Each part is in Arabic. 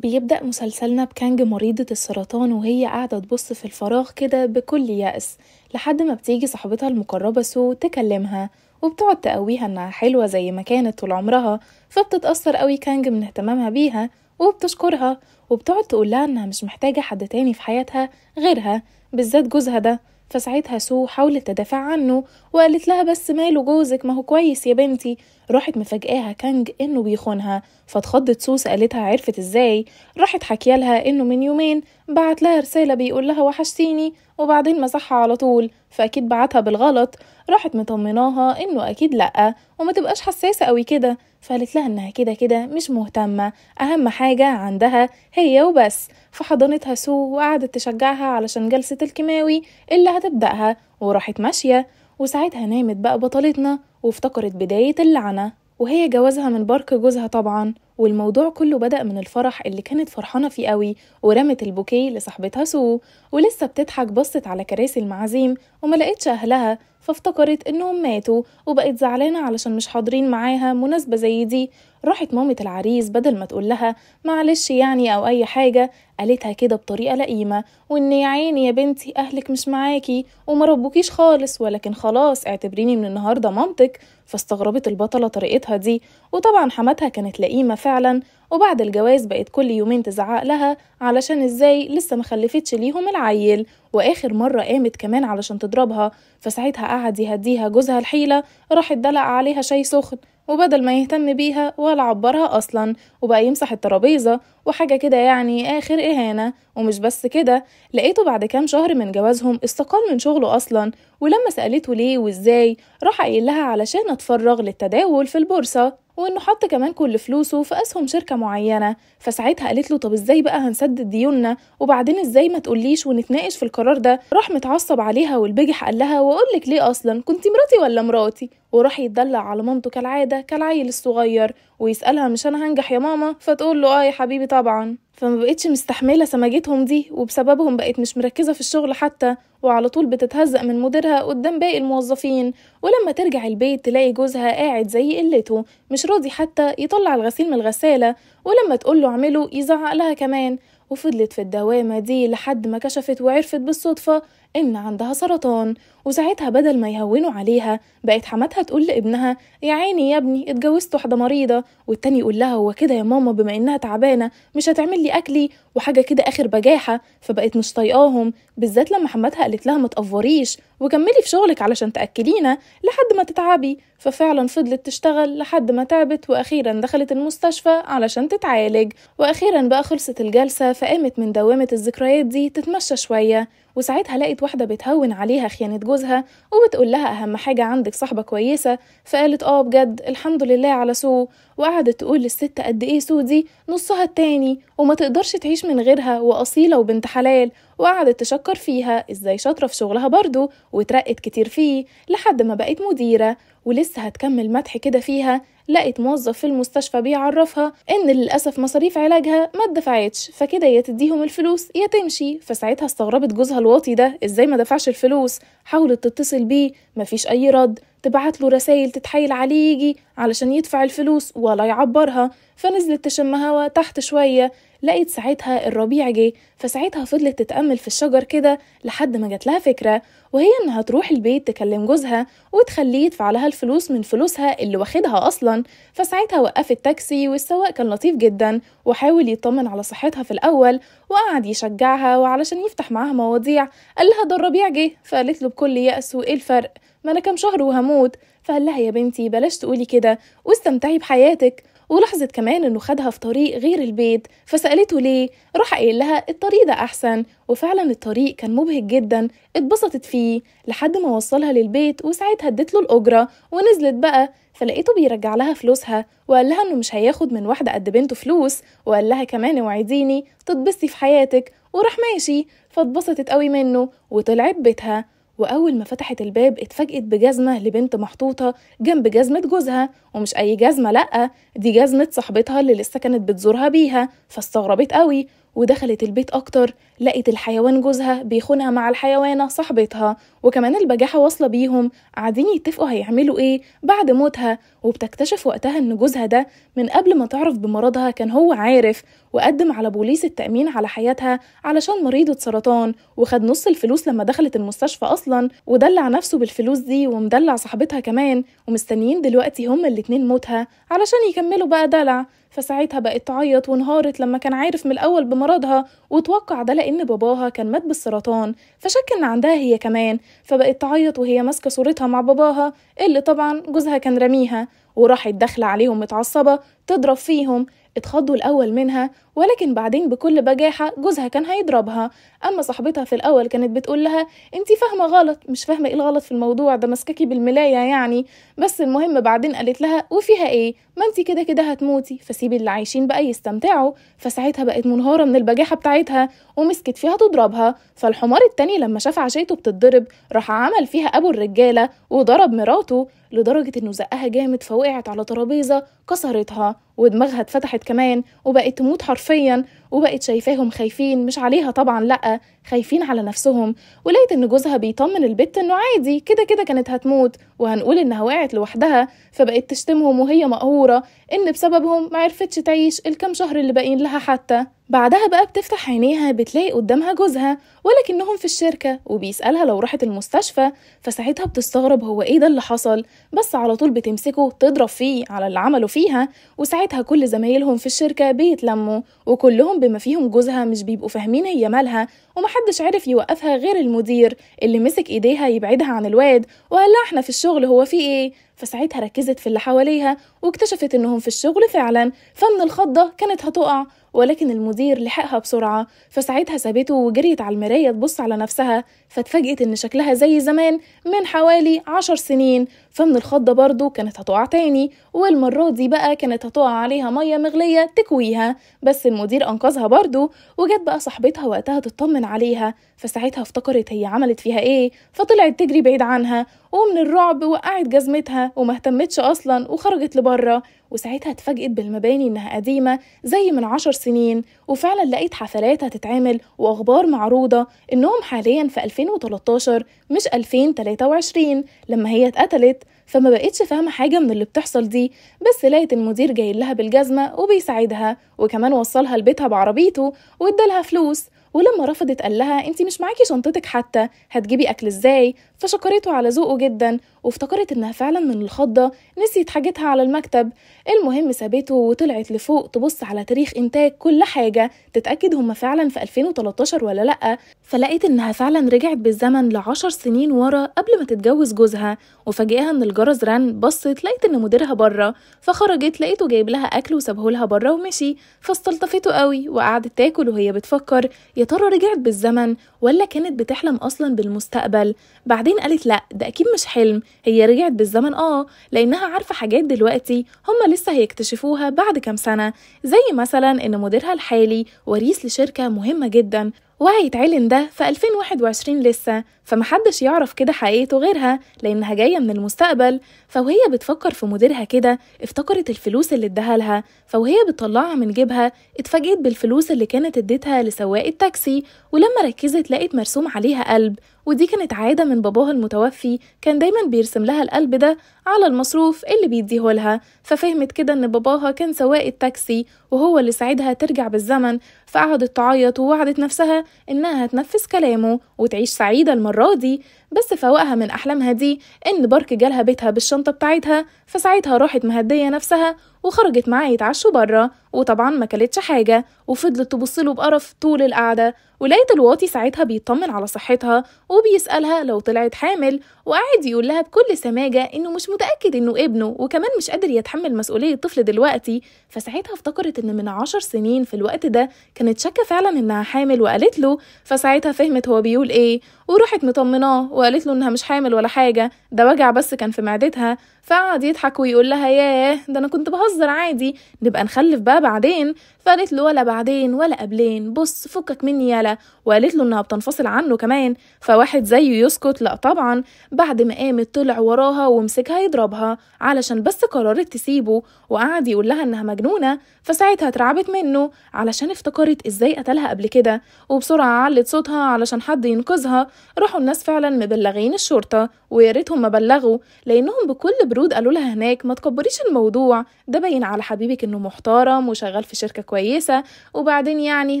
بيبدأ مسلسلنا بكانج مريضة السرطان وهي قاعدة تبص في الفراغ كده بكل يأس لحد ما بتيجي صاحبتها المقربة سو تكلمها وبتقعد تقويها انها حلوة زي ما كانت طول عمرها فبتتأثر قوي كانج من اهتمامها بيها وبتشكرها وبتقعد تقولها انها مش محتاجة حد تاني في حياتها غيرها بالذات جوزها ده فساعتها سو حاولت تدافع عنه وقالت لها بس ماله جوزك ما هو كويس يا بنتي راحت مفاجئها كانج انه بيخونها فاتخضت سو سالتها عرفت ازاي راحت حكيالها لها انه من يومين بعت لها رساله بيقول لها وحشتيني وبعدين مسحها على طول فاكيد بعتها بالغلط راحت مطمناها انه اكيد لا وما تبقاش حساسه قوي كده فقالت لها انها كده كده مش مهتمه اهم حاجه عندها هي وبس فحضنتها سو وقعدت تشجعها علشان جلسة الكيماوي اللي هتبدأها وراحت ماشية وساعتها نامت بقى بطلتنا وافتكرت بداية اللعنة وهي جوازها من بارك جوزها طبعا والموضوع كله بدأ من الفرح اللي كانت فرحانة فيه قوي ورمت البوكيه لصاحبتها سو ولسه بتضحك بصت على كراسي المعازيم وما لقيتش أهلها فافتكرت إنهم ماتوا وبقت زعلانة علشان مش حاضرين معاها مناسبة زي دي راحت مامة العريس بدل ما تقول لها معلش يعني أو أي حاجة قالتها كده بطريقة لئيمة وإن يا عيني يا بنتي أهلك مش معاكي وما ربوكيش خالص ولكن خلاص اعتبريني من النهاردة مامتك فاستغربت البطلة طريقتها دي وطبعا حماتها كانت لئيمة فعلا وبعد الجواز بقت كل يومين تزعق لها علشان ازاي لسه ما خلفتش ليهم العيل واخر مره قامت كمان علشان تضربها فساعتها قعد يهديها جوزها الحيله راح اتدلق عليها شاي سخن وبدل ما يهتم بيها ولا عبرها اصلا وبقى يمسح الترابيزه وحاجه كده يعني اخر اهانه ومش بس كده لقيته بعد كام شهر من جوازهم استقال من شغله اصلا ولما سالته ليه وازاي راح قايل لها علشان اتفرغ للتداول في البورصه وانه حط كمان كل فلوسه في اسهم شركه معينه فساعتها قالت له طب ازاي بقى هنسدد ديوننا وبعدين ازاي ما تقوليش ونتناقش في القرار ده راح متعصب عليها والبجح قال لها واقول لك ليه اصلا كنت مراتي ولا مراتي وراح يتدلع على مامته كالعاده كالعيل الصغير ويسالها مش انا هنجح يا ماما فتقول له اه يا حبيبي طبعا فما بقتش مستحمله سماجتهم دي وبسببهم بقت مش مركزه في الشغل حتى وعلى طول بتتهزق من مديرها قدام باقي الموظفين ولما ترجع البيت تلاقي جوزها قاعد زي قلته مش راضي حتى يطلع الغسيل من الغساله ولما تقوله اعمله يزعق لها كمان وفضلت في الدوامه دي لحد ما كشفت وعرفت بالصدفه إن عندها سرطان وساعتها بدل ما يهونوا عليها بقت حماتها تقول لابنها يا عيني يا ابني اتجوزت واحدة مريضة والتاني يقول لها هو كده يا ماما بما إنها تعبانة مش هتعمل لي أكلي وحاجة كده آخر بجاحة فبقت مش طايقاهم بالذات لما حماتها قالت لها ما تقفريش وكملي في شغلك علشان تأكلينا لحد ما تتعبي ففعلا فضلت تشتغل لحد ما تعبت وأخيرا دخلت المستشفى علشان تتعالج وأخيرا بقى خلصت الجلسة فقامت من دوامة الذكريات دي تتمشى شوية وساعتها لقت واحدة بتهون عليها خيانة جوزها وبتقول لها أهم حاجة عندك صاحبة كويسة فقالت آه بجد الحمد لله على سو وقعدت تقول للست قد إيه سو دي نصها التاني وما تقدرش تعيش من غيرها وأصيلة وبنت حلال وقعدت تشكر فيها إزاي شاطرة في شغلها برضه وترقت كتير فيه لحد ما بقت مديرة ولسه هتكمل مدح كده فيها لقت موظف في المستشفى بيعرفها ان للاسف مصاريف علاجها ما اتدفعتش فكده يا تديهم الفلوس يا تمشي فساعتها استغربت جوزها الواطي ده ازاي ما دفعش الفلوس حاولت تتصل بيه مفيش اي رد تبعت له رسايل تتحايل عليه يجي علشان يدفع الفلوس ولا يعبرها فنزلت تشم هوا تحت شوية لقيت ساعتها الربيع جه فساعتها فضلت تتأمل في الشجر كده لحد ما جات لها فكرة وهي إنها تروح البيت تكلم جوزها وتخليه يدفع لها الفلوس من فلوسها اللي واخدها أصلا فساعتها وقفت تاكسي والسواق كان لطيف جدا وحاول يطمن على صحتها في الأول وقعد يشجعها وعلشان يفتح معاها مواضيع قال لها ده الربيع جه فقالت له بكل يأس وإيه الفرق ما أنا كام شهر وهموت فقال لها يا بنتي بلاش تقولي كده واستمتعي بحياتك ولاحظت كمان انه خدها في طريق غير البيت فسالته ليه راح قايل لها الطريق ده احسن وفعلا الطريق كان مبهج جدا اتبسطت فيه لحد ما وصلها للبيت وساعتها ادت له الاجره ونزلت بقى فلقيته بيرجع لها فلوسها وقال لها انه مش هياخد من واحده قد بنته فلوس وقال لها كمان وعديني تتبسطي في حياتك وراح ماشي فاتبسطت قوي منه وطلعت بيتها وأول ما فتحت الباب اتفاجئت بجزمة لبنت محطوطة جنب جزمة جوزها ومش أي جزمة لأ دي جزمة صاحبتها اللي لسه كانت بتزورها بيها فاستغربت قوي ودخلت البيت أكتر لقت الحيوان جوزها بيخونها مع الحيوانة صاحبتها وكمان البجاحة واصلة بيهم قاعدين يتفقوا هيعملوا إيه بعد موتها وبتكتشف وقتها إن جوزها ده من قبل ما تعرف بمرضها كان هو عارف وقدم على بوليس التأمين على حياتها علشان مريضة سرطان وخد نص الفلوس لما دخلت المستشفى أصلا ودلع نفسه بالفلوس دي ومدلع صاحبتها كمان ومستنيين دلوقتي هما الاتنين موتها علشان يكملوا بقى دلع فساعتها بقت تعيط وانهارت لما كان عارف من الأول بمرضها وتوقع ده لأن باباها كان مات بالسرطان فشك إن عندها هي كمان فبقت تعيط وهي ماسكة صورتها مع باباها اللي طبعا جوزها كان رميها وراحت داخلة عليهم متعصبة تضرب فيهم اتخضوا الأول منها ولكن بعدين بكل بجاحة جوزها كان هيضربها أما صاحبتها في الأول كانت بتقول لها أنتي فاهمة غلط مش فاهمة إيه الغلط في الموضوع ده مسككي بالملاية يعني بس المهم بعدين قالت لها وفيها إيه ما أنتي كده كده هتموتي فسيبي اللي عايشين بقى يستمتعوا فساعتها بقت منهارة من البجاحة بتاعتها ومسكت فيها تضربها فالحمار التاني لما شاف عشيته بتتضرب راح عمل فيها أبو الرجالة وضرب مراته لدرجة إنه زقها جامد فوقعت على ترابيزة كسرتها ودماغها اتفتحت كمان وبقت تموت حرفيا حرفيا وبقت شايفاهم خايفين مش عليها طبعا لأ خايفين على نفسهم ولقيت إن جوزها بيطمن البت إنه عادي كده كده كانت هتموت وهنقول إنها وقعت لوحدها فبقت تشتمهم وهي مقهورة إن بسببهم معرفتش تعيش الكام شهر اللي باقيين لها حتى بعدها بقى بتفتح عينيها بتلاقي قدامها جوزها ولكنهم في الشركة وبيسألها لو راحت المستشفى فساعتها بتستغرب هو ايه ده اللي حصل بس على طول بتمسكه تضرب فيه على اللي عمله فيها وساعتها كل زمايلهم في الشركة بيتلموا وكلهم بما فيهم جوزها مش بيبقوا فاهمين هي مالها ومحدش عرف يوقفها غير المدير اللي مسك ايديها يبعدها عن الواد وقال لها احنا في الشغل هو في ايه فساعتها ركزت في اللي حواليها واكتشفت انهم في الشغل فعلا فمن الخضة كانت هتقع ولكن المدير لحقها بسرعة فساعتها سابته وجريت على المراية تبص على نفسها فاتفاجئت إن شكلها زي زمان من حوالي عشر سنين فمن الخضة برضو كانت هتقع تاني والمرة دي بقى كانت هتقع عليها مية مغلية تكويها بس المدير أنقذها برضو وجت بقى صاحبتها وقتها تطمن عليها فساعتها افتكرت هي عملت فيها ايه فطلعت تجري بعيد عنها ومن الرعب وقعت جزمتها وما اهتمتش أصلا وخرجت لبره وساعتها اتفاجئت بالمباني إنها قديمة زي من عشر سنين وفعلا لقيت حفلات هتتعمل وأخبار معروضة إنهم حاليا في 2013 مش 2023 لما هي اتقتلت فما بقتش فاهمة حاجة من اللي بتحصل دي بس لقيت المدير جاي لها بالجزمة وبيساعدها وكمان وصلها لبيتها بعربيته وادالها فلوس ولما رفضت قال لها انت مش معاكي شنطتك حتى هتجيبي اكل ازاي فشكرته على ذوقه جدا وافتكرت انها فعلا من الخضة نسيت حاجتها على المكتب المهم سابته وطلعت لفوق تبص على تاريخ انتاج كل حاجة تتأكد هما فعلا في 2013 ولا لأ فلقيت انها فعلا رجعت بالزمن لعشر سنين ورا قبل ما تتجوز جوزها وفاجئها ان الجرس رن بصت لقيت ان مديرها بره فخرجت لقيته جايب لها اكل وسابه لها بره ومشي فاستلطفته قوي وقعدت تاكل وهي بتفكر يا ترى رجعت بالزمن ولا كانت بتحلم اصلا بالمستقبل بعد بعدين قالت لا ده اكيد مش حلم هي رجعت بالزمن اه لانها عارفه حاجات دلوقتي هما لسه هيكتشفوها بعد كام سنه زي مثلا ان مديرها الحالي وريث لشركه مهمه جدا وهيتعلن ده في 2021 لسه فمحدش يعرف كده حقيقته غيرها لأنها جاية من المستقبل فوهي بتفكر في مديرها كده افتكرت الفلوس اللي اداها لها فوهي بتطلعها من جيبها اتفاجئت بالفلوس اللي كانت اديتها لسواق التاكسي ولما ركزت لقت مرسوم عليها قلب ودي كانت عادة من باباها المتوفي كان دايما بيرسم لها القلب ده على المصروف اللي بيديه لها ففهمت كده ان باباها كان سواق التاكسي وهو اللي ساعدها ترجع بالزمن فقعدت تعيط ووعدت نفسها انها هتنفذ كلامه وتعيش سعيدة المرة المرة دي بس فوقها من أحلامها دي إن بارك جالها بيتها بالشنطة بتاعتها فساعتها راحت مهدية نفسها وخرجت معاه يتعشوا بره وطبعا ما كلتش حاجه وفضلت تبص له بقرف طول القعده ولقيت الواطي ساعتها بيطمن على صحتها وبيسالها لو طلعت حامل وقاعد يقول لها بكل سماجه انه مش متاكد انه ابنه وكمان مش قادر يتحمل مسؤوليه الطفل دلوقتي فساعتها افتكرت ان من عشر سنين في الوقت ده كانت شاكه فعلا انها حامل وقالت له فساعتها فهمت هو بيقول ايه وراحت مطمناه وقالت له انها مش حامل ولا حاجه ده وجع بس كان في معدتها فقعد يضحك ويقول لها ياه ده انا كنت بهزر بنهزر عادي نبقى نخلف بقى بعدين فقالت له ولا بعدين ولا قبلين بص فكك مني يالا وقالت له انها بتنفصل عنه كمان فواحد زيه يسكت لا طبعا بعد ما قامت طلع وراها ومسكها يضربها علشان بس قررت تسيبه وقعد يقول لها انها مجنونه فساعتها اترعبت منه علشان افتكرت ازاي قتلها قبل كده وبسرعه علت صوتها علشان حد ينقذها راحوا الناس فعلا مبلغين الشرطه ويا ريتهم ما بلغوا لانهم بكل برود قالوا لها هناك ما تكبريش الموضوع ده ده باين على حبيبك انه محترم وشغال في شركه كويسه وبعدين يعني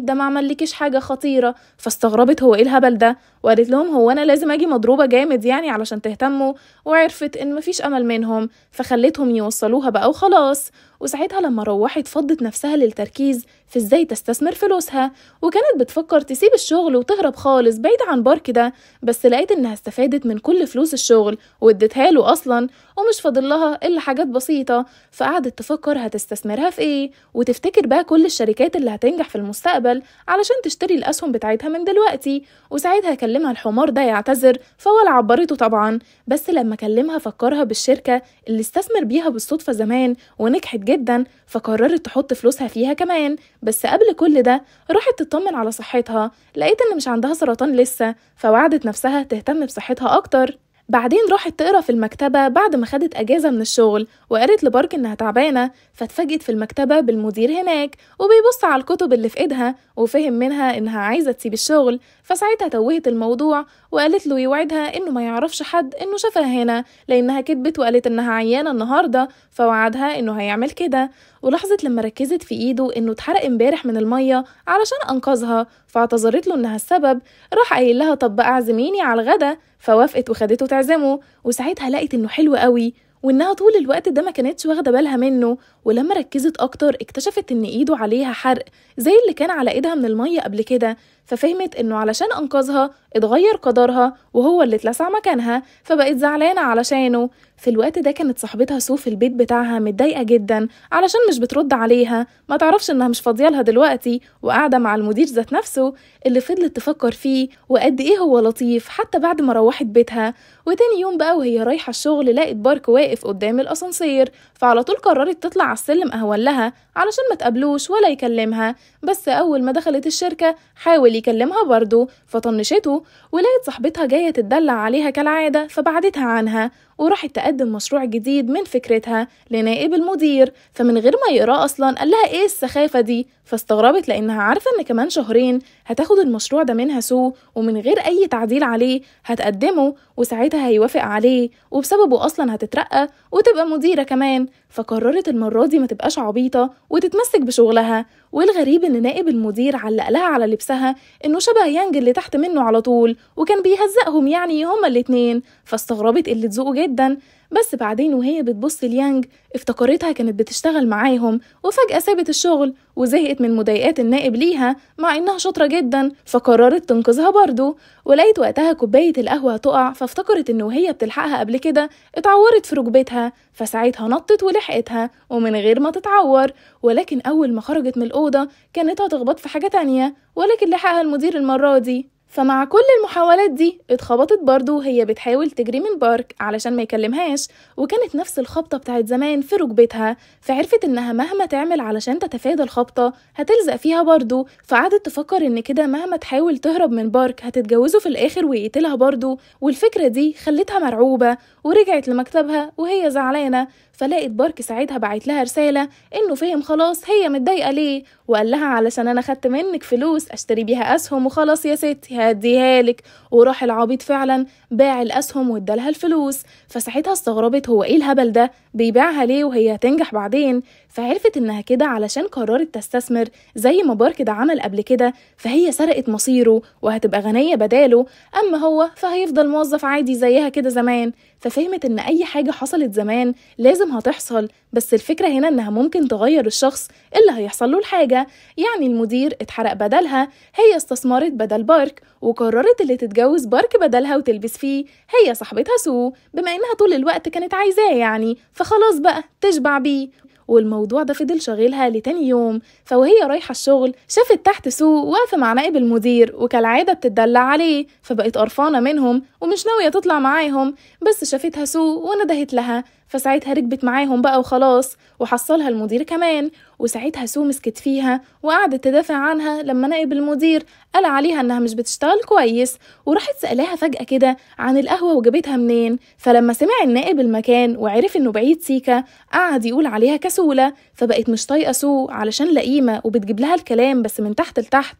ده ما عملكيش حاجه خطيره فاستغربت هو ايه الهبل ده وقالت لهم هو انا لازم اجي مضروبه جامد يعني علشان تهتموا وعرفت ان مفيش امل منهم فخلتهم يوصلوها بقى وخلاص وساعتها لما روحت فضت نفسها للتركيز في ازاي تستثمر فلوسها وكانت بتفكر تسيب الشغل وتهرب خالص بعيد عن بارك ده بس لقيت انها استفادت من كل فلوس الشغل وادتها له اصلا ومش فاضل لها الا حاجات بسيطه فقعدت تفكر هتستثمرها في ايه وتفتكر بقى كل الشركات اللي هتنجح في المستقبل علشان تشتري الاسهم بتاعتها من دلوقتي وساعتها كلمت كلمها الحمار ده يعتذر فولا عبرته طبعا بس لما كلمها فكرها بالشركة اللي استثمر بيها بالصدفة زمان ونجحت جدا فقررت تحط فلوسها فيها كمان بس قبل كل ده راحت تطمن على صحتها لقيت ان مش عندها سرطان لسه فوعدت نفسها تهتم بصحتها اكتر بعدين راحت تقرا في المكتبة بعد ما خدت أجازة من الشغل وقالت لبارك إنها تعبانة فاتفاجئت في المكتبة بالمدير هناك وبيبص على الكتب اللي في إيدها وفهم منها إنها عايزة تسيب الشغل فساعتها توهت الموضوع وقالت له يوعدها انه ما يعرفش حد انه شافها هنا لانها كدبت وقالت انها عيانه النهارده فوعدها انه هيعمل كده ولاحظت لما ركزت في ايده انه اتحرق امبارح من الميه علشان انقذها فاعتذرت له انها السبب راح قايل لها طب اعزميني على الغدا فوافقت وخدته تعزمه وساعتها لقت انه حلو قوي وانها طول الوقت ده ما كانتش واخده بالها منه ولما ركزت اكتر اكتشفت ان ايده عليها حرق زي اللي كان على ايدها من الميه قبل كده ففهمت إنه علشان أنقذها اتغير قدرها وهو اللي اتلسع مكانها فبقت زعلانة علشانه في الوقت ده كانت صاحبتها سو في البيت بتاعها متضايقة جدا علشان مش بترد عليها ما تعرفش إنها مش فاضيه لها دلوقتي وقاعدة مع المدير ذات نفسه اللي فضلت تفكر فيه وقد إيه هو لطيف حتى بعد ما روحت بيتها وتاني يوم بقى وهي رايحة الشغل لقت بارك واقف قدام الأسانسير فعلى طول قررت تطلع على السلم أهون لها علشان ما تقابلوش ولا يكلمها بس أول ما دخلت الشركة حاول بيكلمها برضه فطنشته ولقت صاحبتها جاية تتدلع عليها كالعادة فبعدتها عنها وراحت تقدم مشروع جديد من فكرتها لنائب المدير فمن غير ما يقراه أصلا قال لها إيه السخافة دي فاستغربت لأنها عارفة إن كمان شهرين هتاخد المشروع ده منها سو ومن غير أي تعديل عليه هتقدمه وساعتها هيوافق عليه وبسببه أصلا هتترقى وتبقى مديرة كمان فقررت المرة دي ما تبقاش عبيطة وتتمسك بشغلها والغريب ان نائب المدير علق لها على لبسها انه شبه يانج اللي تحت منه على طول وكان بيهزقهم يعني هما الاتنين فاستغربت قله ذوقه جدا بس بعدين وهي بتبص ليانج افتكرتها كانت بتشتغل معاهم وفجأة سابت الشغل وزهقت من مضايقات النائب ليها مع إنها شاطرة جدا فقررت تنقذها برضه ولقيت وقتها كوباية القهوة تقع فافتكرت إن وهي بتلحقها قبل كده اتعورت في ركبتها فساعتها نطت ولحقتها ومن غير ما تتعور ولكن أول ما خرجت من الأوضة كانت هتخبط في حاجة تانية ولكن لحقها المدير المرة دي فمع كل المحاولات دي اتخبطت برضه وهي بتحاول تجري من بارك علشان ما يكلمهاش وكانت نفس الخبطة بتاعت زمان في ركبتها فعرفت انها مهما تعمل علشان تتفادى الخبطة هتلزق فيها برضه فقعدت تفكر ان كده مهما تحاول تهرب من بارك هتتجوزه في الاخر ويقتلها برضه والفكرة دي خلتها مرعوبة ورجعت لمكتبها وهي زعلانة فلقت بارك ساعتها بعت لها رسالة إنه فهم خلاص هي متضايقة ليه وقال لها علشان أنا خدت منك فلوس أشتري بيها أسهم وخلاص يا ستي هديها لك وراح العبيط فعلا باع الأسهم وادالها الفلوس فساعتها استغربت هو إيه الهبل ده بيبيعها ليه وهي هتنجح بعدين فعرفت إنها كده علشان قررت تستثمر زي ما بارك ده عمل قبل كده فهي سرقت مصيره وهتبقى غنية بداله أما هو فهيفضل موظف عادي زيها كده زمان ففهمت ان اي حاجه حصلت زمان لازم هتحصل بس الفكره هنا انها ممكن تغير الشخص اللي هيحصل له الحاجه يعني المدير اتحرق بدلها هي استثمرت بدل بارك وقررت اللي تتجوز بارك بدلها وتلبس فيه هي صاحبتها سو بما انها طول الوقت كانت عايزاه يعني فخلاص بقى تشبع بيه والموضوع ده فضل شاغلها لتاني يوم فوهي رايحة الشغل شافت تحت سوق واقفة مع نائب المدير وكالعادة بتدلع عليه فبقت قرفانة منهم ومش ناوية تطلع معاهم بس شافتها سوق وندهت لها فساعتها ركبت معاهم بقى وخلاص وحصلها المدير كمان وساعتها سو مسكت فيها وقعدت تدافع عنها لما نائب المدير قال عليها انها مش بتشتغل كويس وراحت سألاها فجأة كده عن القهوة وجابتها منين فلما سمع النائب المكان وعرف انه بعيد سيكا قعد يقول عليها كسولة فبقت مش طايقة سو علشان لئيمة وبتجيب لها الكلام بس من تحت لتحت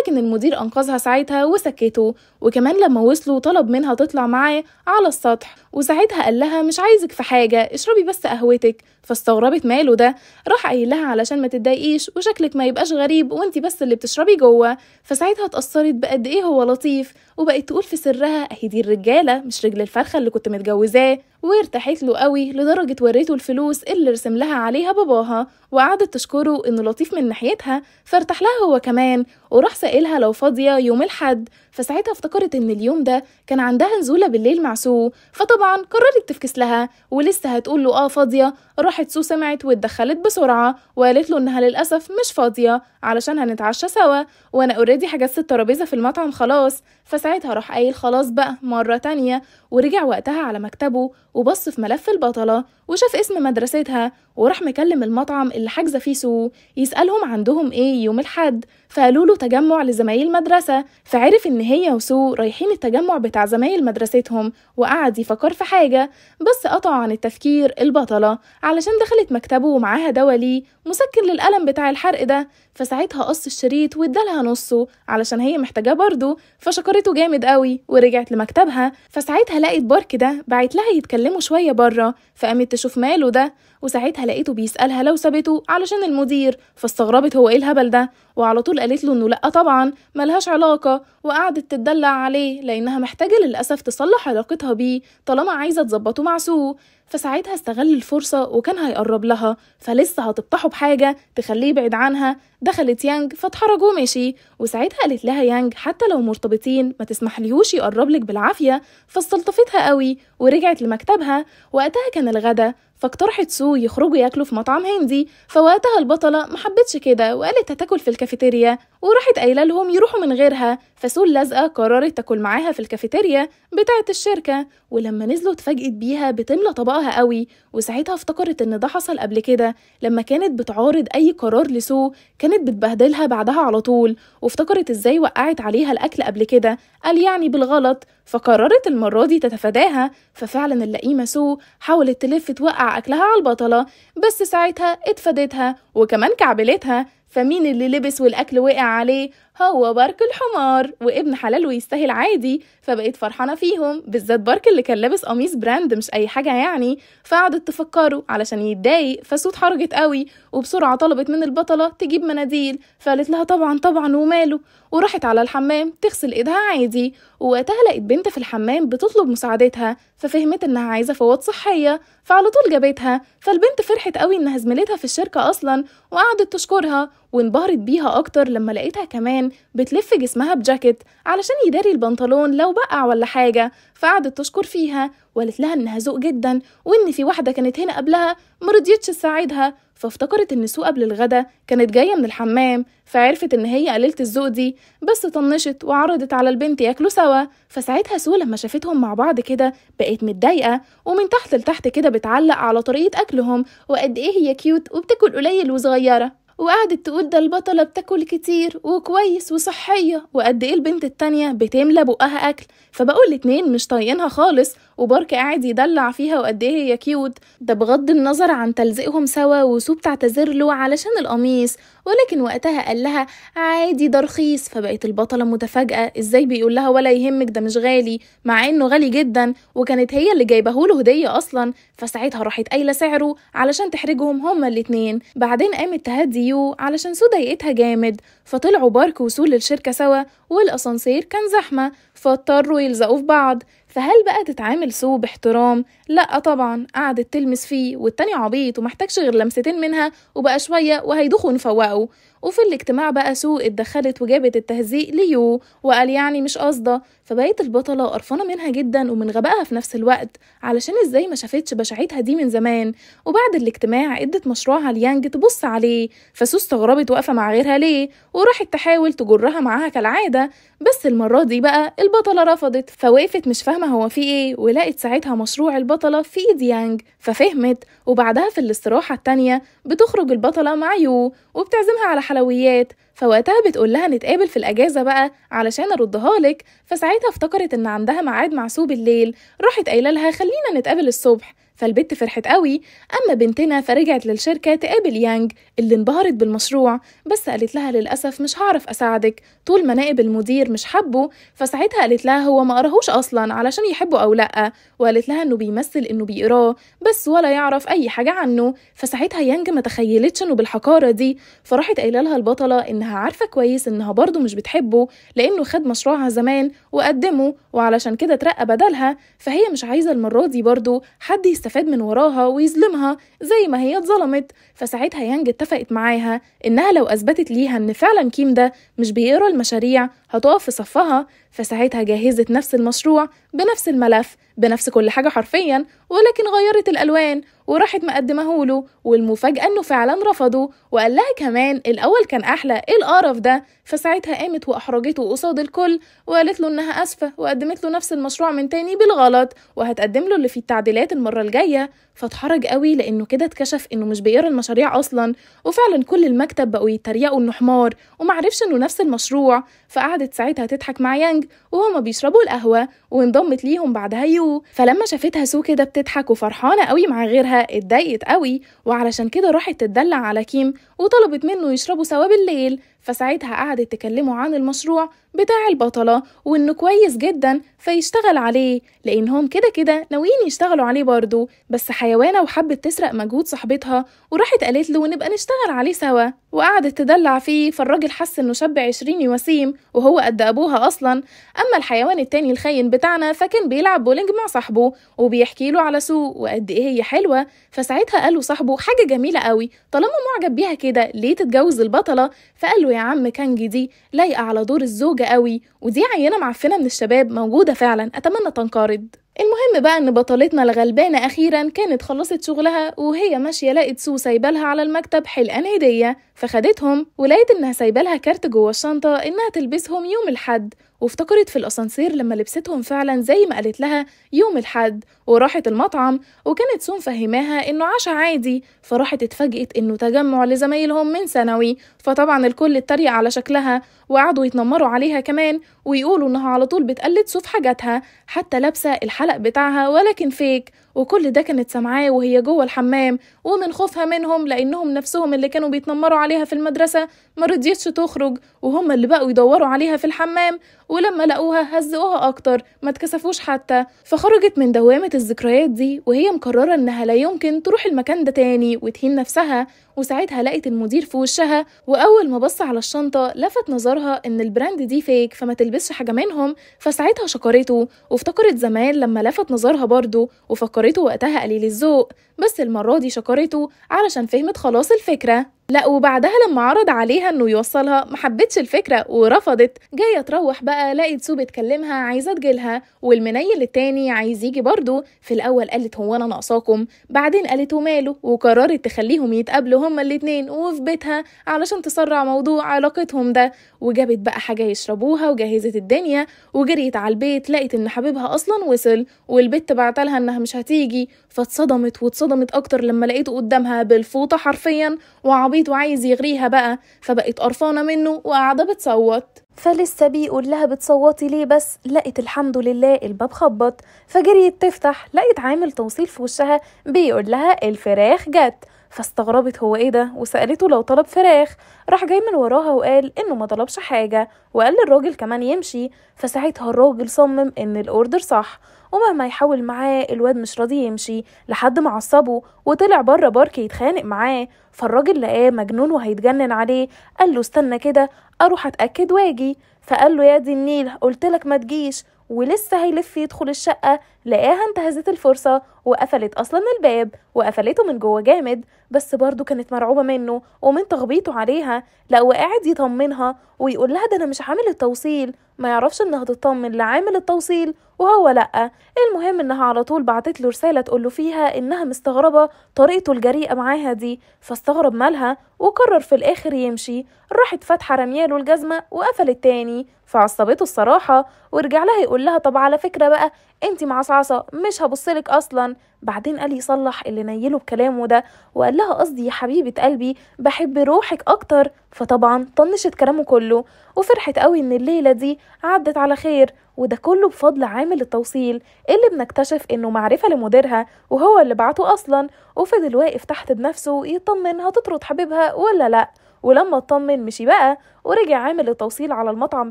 لكن المدير أنقذها ساعتها وسكته وكمان لما وصلوا طلب منها تطلع معاه على السطح وساعتها قال لها مش عايزك في حاجة اشربي بس قهوتك فاستغربت ماله ده راح قايل لها على علشان ما تتضايقيش وشكلك ما يبقاش غريب وانت بس اللي بتشربي جوه فساعتها اتأثرت بقد ايه هو لطيف وبقت تقول في سرها اهي دي الرجالة مش رجل الفرخة اللي كنت متجوزاه وارتاحت له قوي لدرجة وريته الفلوس اللي رسم لها عليها باباها وقعدت تشكره إنه لطيف من ناحيتها فارتاح لها هو كمان وراح سائلها لو فاضية يوم الحد فساعتها افتكرت إن اليوم ده كان عندها نزولة بالليل مع سو فطبعا قررت تفكس لها ولسه هتقول له آه فاضية راحت سو سمعت واتدخلت بسرعة وقالت له إنها للأسف مش فاضية علشان هنتعشى سوا وأنا أوريدي حجزت الترابيزة في المطعم خلاص فساعتها راح قايل خلاص بقى مرة تانية ورجع وقتها على مكتبه وبص في ملف البطلة وشاف اسم مدرستها وراح مكلم المطعم اللي حاجزة فيه سو يسألهم عندهم ايه يوم الحد فقالوا له تجمع لزمايل مدرسة فعرف إن هي وسو رايحين التجمع بتاع زمايل مدرستهم وقعد يفكر في حاجة بس قطع عن التفكير البطلة علشان دخلت مكتبه ومعاها دوا ليه مسكن للقلم بتاع الحرق ده فساعتها قص الشريط وادالها نصه علشان هي محتاجاه برضه فشكرته جامد قوي ورجعت لمكتبها فساعتها لقت بارك ده بعت لها يتكلموا شوية بره فقامت تشوف ماله ده وساعتها لقيته بيسألها لو سابته علشان المدير فاستغربت هو ايه الهبل ده وعلى طول قالت له انه لا طبعا ملهاش علاقه وقعدت تدلع عليه لانها محتاجه للاسف تصلح علاقتها بيه طالما عايزه تظبطه مع سو فساعتها استغل الفرصه وكان هيقرب لها فلسه هتبطحه بحاجه تخليه يبعد عنها دخلت يانج فاتحرج ومشي وساعتها قالت لها يانج حتى لو مرتبطين ما ليوش يقرب لك بالعافيه فاستلطفتها قوي ورجعت لمكتبها وقتها كان الغدا فاقترحت سو يخرجوا ياكلوا في مطعم هندي فوقتها البطلة محبتش كده وقالت هتاكل في الكافيتيريا وراحت قايله لهم يروحوا من غيرها فسول لازقه قررت تاكل معاها في الكافيتيريا بتاعه الشركه ولما نزلوا اتفاجئت بيها بتملى طبقها قوي وساعتها افتكرت ان ده حصل قبل كده لما كانت بتعارض اي قرار لسو كانت بتبهدلها بعدها على طول وافتكرت ازاي وقعت عليها الاكل قبل كده قال يعني بالغلط فقررت المره دي تتفاداها ففعلا اللئيمه سو حاولت تلف توقع اكلها على البطله بس ساعتها اتفادتها وكمان كعبلتها فمين اللي لبس والأكل وقع عليه؟ هو بارك الحمار وابن حلال ويستاهل عادي فبقيت فرحانة فيهم بالذات بارك اللي كان لابس قميص براند مش أي حاجة يعني فقعدت تفكره علشان يتضايق فصوت حرجت قوي وبسرعة طلبت من البطلة تجيب مناديل فقالت لها طبعا طبعا وماله وراحت على الحمام تغسل إيدها عادي ووقتها لقت بنت في الحمام بتطلب مساعدتها ففهمت انها عايزه فوات صحيه فعلى طول جابتها فالبنت فرحت قوي انها زميلتها في الشركه اصلا وقعدت تشكرها وانبهرت بيها اكتر لما لقيتها كمان بتلف جسمها بجاكيت علشان يداري البنطلون لو بقع ولا حاجه فقعدت تشكر فيها وقالت لها انها ذوق جدا وان في واحده كانت هنا قبلها مرضيتش تساعدها فافتكرت إن سوق قبل الغدا كانت جاية من الحمام فعرفت إن هي قليلة الذوق دي بس طنشت وعرضت على البنت ياكلوا سوا فساعتها سو لما شافتهم مع بعض كده بقت متضايقة ومن تحت لتحت كده بتعلق على طريقة أكلهم وقد إيه هي كيوت وبتاكل قليل وصغيرة وقعدت تقول ده البطلة بتاكل كتير وكويس وصحية وقد ايه البنت التانية بتملى بقها أكل فبقوا الاتنين مش طايقينها خالص وبارك قاعد يدلع فيها وقد ايه هي كيوت ده بغض النظر عن تلزيقهم سوا وسو بتعتذر له علشان القميص ولكن وقتها قال لها عادي ده رخيص فبقت البطله متفاجئه ازاي بيقول لها ولا يهمك ده مش غالي مع انه غالي جدا وكانت هي اللي جايبه له هديه اصلا فساعتها راحت قايله سعره علشان تحرجهم هما الاتنين بعدين قامت تهدي يو علشان سو ضايقتها جامد فطلعوا بارك وسو للشركه سوا والاسانسير كان زحمه فاضطروا يلزقوا في بعض فهل بقى تتعامل سو باحترام لا طبعا قعدت تلمس فيه والتاني عبيط ومحتاجش غير لمستين منها وبقى شويه وهيدوخوا نفوقوا وفي الاجتماع بقى سو اتدخلت وجابت التهزيق ليو وقال يعني مش قاصده فبقيت البطلة قرفانة منها جدا ومن غبائها في نفس الوقت علشان ازاي ما شافتش بشاعتها دي من زمان وبعد الاجتماع ادت مشروعها ليانج تبص عليه فسو استغربت واقفة مع غيرها ليه وراحت تحاول تجرها معاها كالعادة بس المرة دي بقى البطلة رفضت فوقفت مش فاهمة هو في ايه ولقت ساعتها مشروع البطلة في ايد يانج ففهمت وبعدها في الاستراحة التانية بتخرج البطلة مع يو وبتعزمها على حلويات فوقتها بتقول لها نتقابل في الاجازه بقى علشان اردها لك فساعتها افتكرت ان عندها ميعاد مع سوب الليل راحت قايله لها خلينا نتقابل الصبح فالبت فرحت قوي أما بنتنا فرجعت للشركة تقابل يانج اللي انبهرت بالمشروع بس قالت لها للأسف مش هعرف أساعدك طول ما نائب المدير مش حبه فساعتها قالت لها هو ما قراهوش أصلا علشان يحبه أو لأ وقالت لها إنه بيمثل إنه بيقراه بس ولا يعرف أي حاجة عنه فساعتها يانج ما تخيلتش إنه بالحقارة دي فراحت قايلة لها البطلة إنها عارفة كويس إنها برضه مش بتحبه لأنه خد مشروعها زمان وقدمه وعلشان كده اترقى بدلها فهي مش عايزة المرة دي برضه حد يستفيد يستفاد من وراها ويظلمها زي ما هي اتظلمت فساعتها يانج اتفقت معاها إنها لو أثبتت ليها إن فعلا كيم ده مش بيقرا المشاريع هتقف في صفها فساعتها جهزت نفس المشروع بنفس الملف بنفس كل حاجة حرفيا ولكن غيرت الألوان وراحت مقدمهوله والمفاجأة إنه فعلا رفضه وقال لها كمان الأول كان أحلى إيه القرف ده فساعتها قامت وأحرجته قصاد الكل وقالت له إنها آسفة وقدمت له نفس المشروع من تاني بالغلط وهتقدم له اللي فيه التعديلات المرة الجاية فاتحرج قوي لأنه كده اتكشف إنه مش بيقرا المشاريع أصلا وفعلا كل المكتب بقوا يتريقوا إنه حمار ومعرفش إنه نفس المشروع فقعد قعدت ساعتها تضحك مع يانج وهما بيشربوا القهوة وانضمت ليهم بعدها يو فلما شافتها سو كده بتضحك وفرحانة قوي مع غيرها اتضايقت قوي وعلشان كده راحت تتدلع على كيم وطلبت منه يشربوا سوا بالليل فساعتها قعدت تكلمه عن المشروع بتاع البطلة وإنه كويس جدا فيشتغل عليه لأنهم كده كده ناويين يشتغلوا عليه برضه بس حيوانة وحبت تسرق مجهود صاحبتها وراحت قالت له نبقى نشتغل عليه سوا وقعدت تدلع فيه فالراجل حس إنه شاب عشريني وسيم وهو قد أبوها أصلا أما الحيوان التاني الخاين بتاعنا فكان بيلعب بولينج مع صاحبه وبيحكي له على سوق وقد إيه هي حلوة فساعتها قال له صاحبه حاجة جميلة قوي طالما معجب بيها كده كده ليه تتجوز البطله فقال له يا عم كانجي دي لايقه على دور الزوجه قوي ودي عينه معفنه من الشباب موجوده فعلا اتمنى تنقرض المهم بقى ان بطلتنا الغلبانة اخيرا كانت خلصت شغلها وهي ماشية لقت سو سايبالها على المكتب حلقان هدية فخدتهم ولقيت انها سايبالها كارت جوه الشنطة انها تلبسهم يوم الحد وافتكرت في الاسانسير لما لبستهم فعلا زي ما قالت لها يوم الحد وراحت المطعم وكانت سون فهماها انه عشاء عادي فراحت اتفاجئت انه تجمع لزمايلهم من ثانوي فطبعا الكل اتريق على شكلها وقعدوا يتنمروا عليها كمان ويقولوا انها على طول بتقلد سوف حاجاتها حتى لابسه الحلق بتاعها ولكن فيك وكل ده كانت سامعاه وهي جوه الحمام ومن خوفها منهم لانهم نفسهم اللي كانوا بيتنمروا عليها في المدرسه ما رضيتش تخرج وهم اللي بقوا يدوروا عليها في الحمام ولما لقوها هزقوها اكتر ما اتكسفوش حتى فخرجت من دوامه افتكرت الذكريات دي وهي مقررة إنها لا يمكن تروح المكان ده تاني وتهين نفسها وساعتها لقت المدير في وشها وأول ما بص على الشنطة لفت نظرها إن البراند دي فيك فما تلبسش حاجة منهم فساعتها شكرته وافتكرت زمان لما لفت نظرها برضه وفكرته وقتها قليل الذوق بس المرة دي شكرته علشان فهمت خلاص الفكرة لا وبعدها لما عرض عليها انه يوصلها ما حبتش الفكره ورفضت جايه تروح بقى لقيت سو بتكلمها عايزه تجيلها والمنيل التاني عايز يجي برضه في الاول قالت هو انا ناقصاكم بعدين قالت وماله وقررت تخليهم يتقابلوا هما الاتنين وفي بيتها علشان تسرع موضوع علاقتهم ده وجابت بقى حاجه يشربوها وجهزت الدنيا وجريت على البيت لقيت ان حبيبها اصلا وصل والبت بعتلها انها مش هتيجي فاتصدمت واتصدمت اكتر لما لقيته قدامها بالفوطه حرفيا وعبيط مامت وعايز يغريها بقى فبقت قرفانة منه وقاعدة بتصوت فلسه بيقول لها بتصوتي ليه بس لقت الحمد لله الباب خبط فجريت تفتح لقيت عامل توصيل في وشها بيقول لها الفراخ جت فاستغربت هو ايه ده وسألته لو طلب فراخ راح جاي من وراها وقال انه ما طلبش حاجة وقال للراجل كمان يمشي فساعتها الراجل صمم ان الاوردر صح ومهما يحاول معاه الواد مش راضي يمشي لحد ما عصبه وطلع بره بارك يتخانق معاه فالراجل لقاه مجنون وهيتجنن عليه قال له استنى كده اروح اتاكد واجي فقال له يا دي النيل قلت لك ما تجيش ولسه هيلف يدخل الشقه لقاها انتهزت الفرصه وقفلت اصلا الباب وقفلته من جوه جامد بس برضه كانت مرعوبه منه ومن تخبيطه عليها لا وقاعد يطمنها ويقول لها ده انا مش عامل التوصيل ما يعرفش انها تطمن لعامل التوصيل وهو لا المهم انها على طول بعتت له رساله تقول له فيها انها مستغربه طريقته الجريئه معاها دي فاستغرب مالها وقرر في الاخر يمشي راحت فاتحه رمياله الجزمه وقفلت تاني فعصبته الصراحه ورجع لها يقول لها طب على فكره بقى انت مع صعصة مش هبصلك اصلا بعدين قال يصلح اللي نيله بكلامه ده وقال لها قصدي يا حبيبة قلبي بحب روحك اكتر فطبعا طنشت كلامه كله وفرحت قوي ان الليلة دي عدت على خير وده كله بفضل عامل التوصيل اللي بنكتشف انه معرفة لمديرها وهو اللي بعته اصلا وفضل واقف تحت بنفسه يطمن هتطرد حبيبها ولا لأ ولما اطمن مشي بقى ورجع عامل التوصيل على المطعم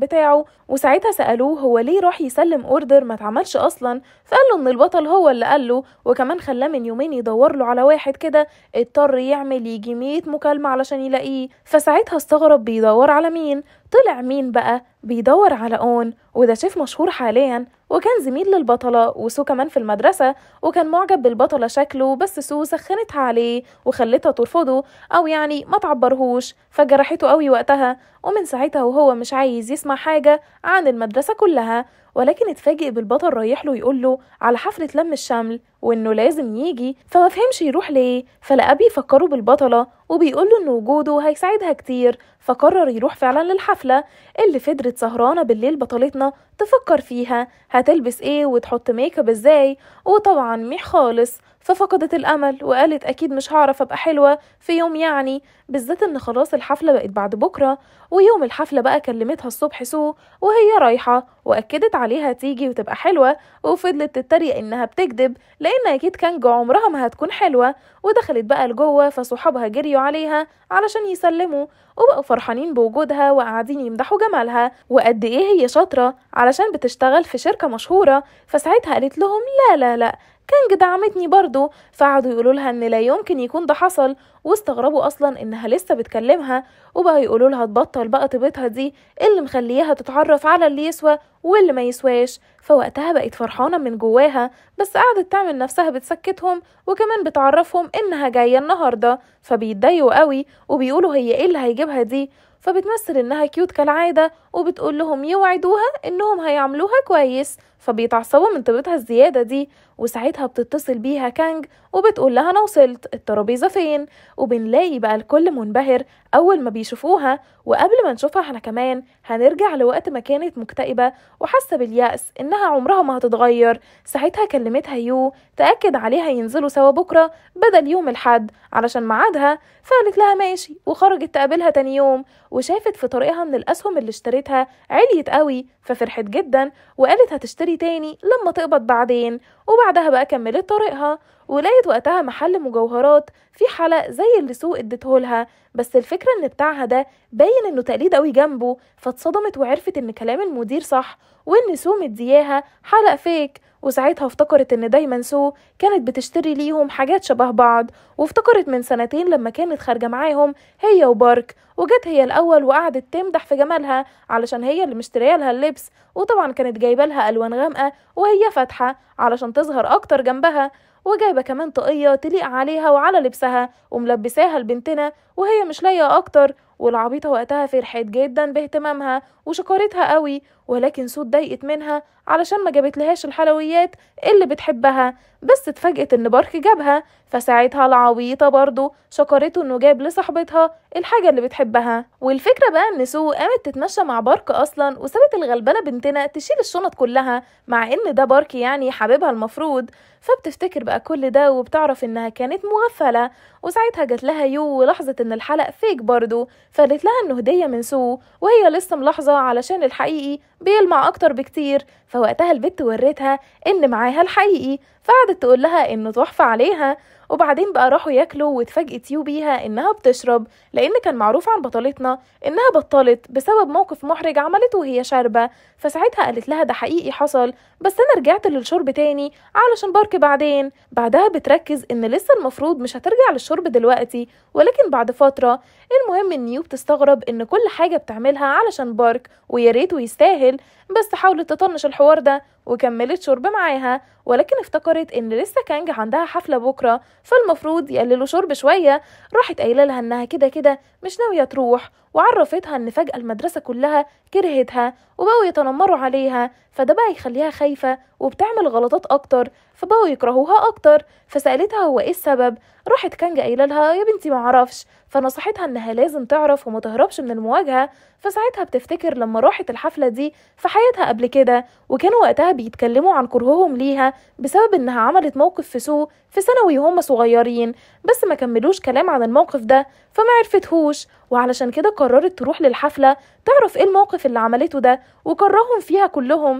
بتاعه وساعتها سألوه هو ليه راح يسلم اوردر ما اتعملش اصلا فقال له ان البطل هو اللي قال له وكمان خلاه من يومين يدور له على واحد كده اضطر يعمل يجي 100 مكالمة علشان يلاقيه فساعتها استغرب بيدور على مين طلع مين بقى بيدور على اون وده شيف مشهور حاليا وكان زميل للبطلة وسو كمان في المدرسة وكان معجب بالبطلة شكله بس سو سخنتها عليه وخلتها ترفضه أو يعني ما تعبرهوش فجرحته قوي وقتها ومن ساعتها وهو مش عايز يسمع حاجة عن المدرسة كلها ولكن اتفاجئ بالبطل رايح له يقول له على حفلة لم الشمل وانه لازم يجي فما فهمش يروح ليه فلقى بيفكروا بالبطله وبيقوله ان وجوده هيساعدها كتير فقرر يروح فعلا للحفله اللي فضلت سهرانه بالليل بطلتنا تفكر فيها هتلبس ايه وتحط ميك اب ازاي وطبعا ميح خالص ففقدت الأمل وقالت أكيد مش هعرف أبقى حلوة في يوم يعني بالذات إن خلاص الحفلة بقت بعد بكرة ويوم الحفلة بقى كلمتها الصبح سو وهي رايحة وأكدت عليها تيجي وتبقى حلوة وفضلت تتريق إنها بتكذب لأن أكيد كان جو عمرها ما هتكون حلوة ودخلت بقى لجوه فصحابها جريوا عليها علشان يسلموا وبقوا فرحانين بوجودها وقاعدين يمدحوا جمالها وقد إيه هي شاطرة علشان بتشتغل في شركة مشهورة فساعتها قالت لهم لا لا لا كانج دعمتني برضه فقعدوا يقولوا لها ان لا يمكن يكون ده حصل واستغربوا اصلا انها لسه بتكلمها وبقى يقولوا لها تبطل بقى طيبتها دي اللي مخليها تتعرف على اللي يسوى واللي ما يسواش فوقتها بقت فرحانة من جواها بس قعدت تعمل نفسها بتسكتهم وكمان بتعرفهم إنها جاية النهاردة فبيتضايقوا قوي وبيقولوا هي إيه اللي هيجيبها دي فبتمثل إنها كيوت كالعادة وبتقول لهم يوعدوها إنهم هيعملوها كويس فبيتعصبوا من طيبتها الزيادة دي وساعتها بتتصل بيها كانج وبتقول لها أنا وصلت الترابيزة فين وبنلاقي بقى الكل منبهر أول ما بيشوفوها وقبل ما نشوفها احنا كمان هنرجع لوقت ما كانت مكتئبة وحاسة باليأس إنها عمرها ما هتتغير ساعتها كلمتها يو تأكد عليها ينزلوا سوا بكرة بدل يوم الحد علشان ميعادها فقالت لها ماشي وخرجت تقابلها تاني يوم وشافت في طريقها إن الأسهم اللي اشتريتها عليت قوي ففرحت جدا وقالت هتشتري تاني لما تقبض بعدين وبعدها بقى كملت طريقها ولقيت وقتها محل مجوهرات في حلق زي اللي سوق اديتهولها بس الفكرة ان بتاعها ده باين انه تقليد قوي جنبه فاتصدمت وعرفت ان كلام المدير صح وان سو مدياها حلق فيك وساعتها افتكرت ان دايما سو كانت بتشتري ليهم حاجات شبه بعض وافتكرت من سنتين لما كانت خارجه معاهم هي وبارك وجت هي الاول وقعدت تمدح في جمالها علشان هي اللي مشتريه لها اللبس وطبعا كانت جايبه لها الوان غامقه وهي فاتحه علشان تظهر اكتر جنبها وجايبة كمان طاقية تليق عليها وعلى لبسها وملبساها لبنتنا وهي مش لاقية أكتر والعبيطة وقتها فرحت جدا باهتمامها وشكرتها قوي ولكن سو اتضايقت منها علشان ما لهاش الحلويات اللي بتحبها بس اتفاجئت ان بارك جابها فساعتها العويطه برضه شكرته انه جاب لصاحبتها الحاجه اللي بتحبها والفكره بقى ان سو قامت تتمشى مع بارك اصلا وسابت الغلبانه بنتنا تشيل الشنط كلها مع ان ده بارك يعني حبيبها المفروض فبتفتكر بقى كل ده وبتعرف انها كانت مغفله وساعتها جات لها يو ولاحظت ان الحلق فيك برضه فقالت لها انه هديه من سو وهي لسه ملاحظه علشان الحقيقي بيلمع اكتر بكتير فوقتها البت وريتها ان معاها الحقيقي فقعدت تقول لها انه تحفه عليها وبعدين بقى راحوا ياكلوا واتفاجئت يو بيها انها بتشرب لان كان معروف عن بطلتنا انها بطلت بسبب موقف محرج عملته وهي شاربه فساعتها قالت لها ده حقيقي حصل بس انا رجعت للشرب تاني علشان بارك بعدين بعدها بتركز ان لسه المفروض مش هترجع للشرب دلوقتي ولكن بعد فترة المهم ان يو بتستغرب ان كل حاجة بتعملها علشان بارك وياريت ويستاهل بس حاولت تطنش الحوار ده وكملت شرب معاها ولكن افتكرت ان لسه كانج عندها حفلة بكرة فالمفروض يقللوا شرب شوية راحت قايلة لها انها كده كده مش ناوية تروح وعرفتها أن فجأة المدرسة كلها كرهتها وبقوا يتنمروا عليها فده بقى يخليها خايفة وبتعمل غلطات أكتر فبقوا يكرهوها أكتر فسألتها هو إيه السبب راحت كانجا قايلة لها يا بنتي معرفش فنصحتها إنها لازم تعرف ومتهربش من المواجهة فساعتها بتفتكر لما راحت الحفلة دي في حياتها قبل كده وكانوا وقتها بيتكلموا عن كرههم ليها بسبب إنها عملت موقف في سوق في ثانوي وهم صغيرين بس ما كملوش كلام عن الموقف ده فما عرفتهوش وعلشان كده قررت تروح للحفلة تعرف إيه الموقف اللي عملته ده وكرههم فيها كلهم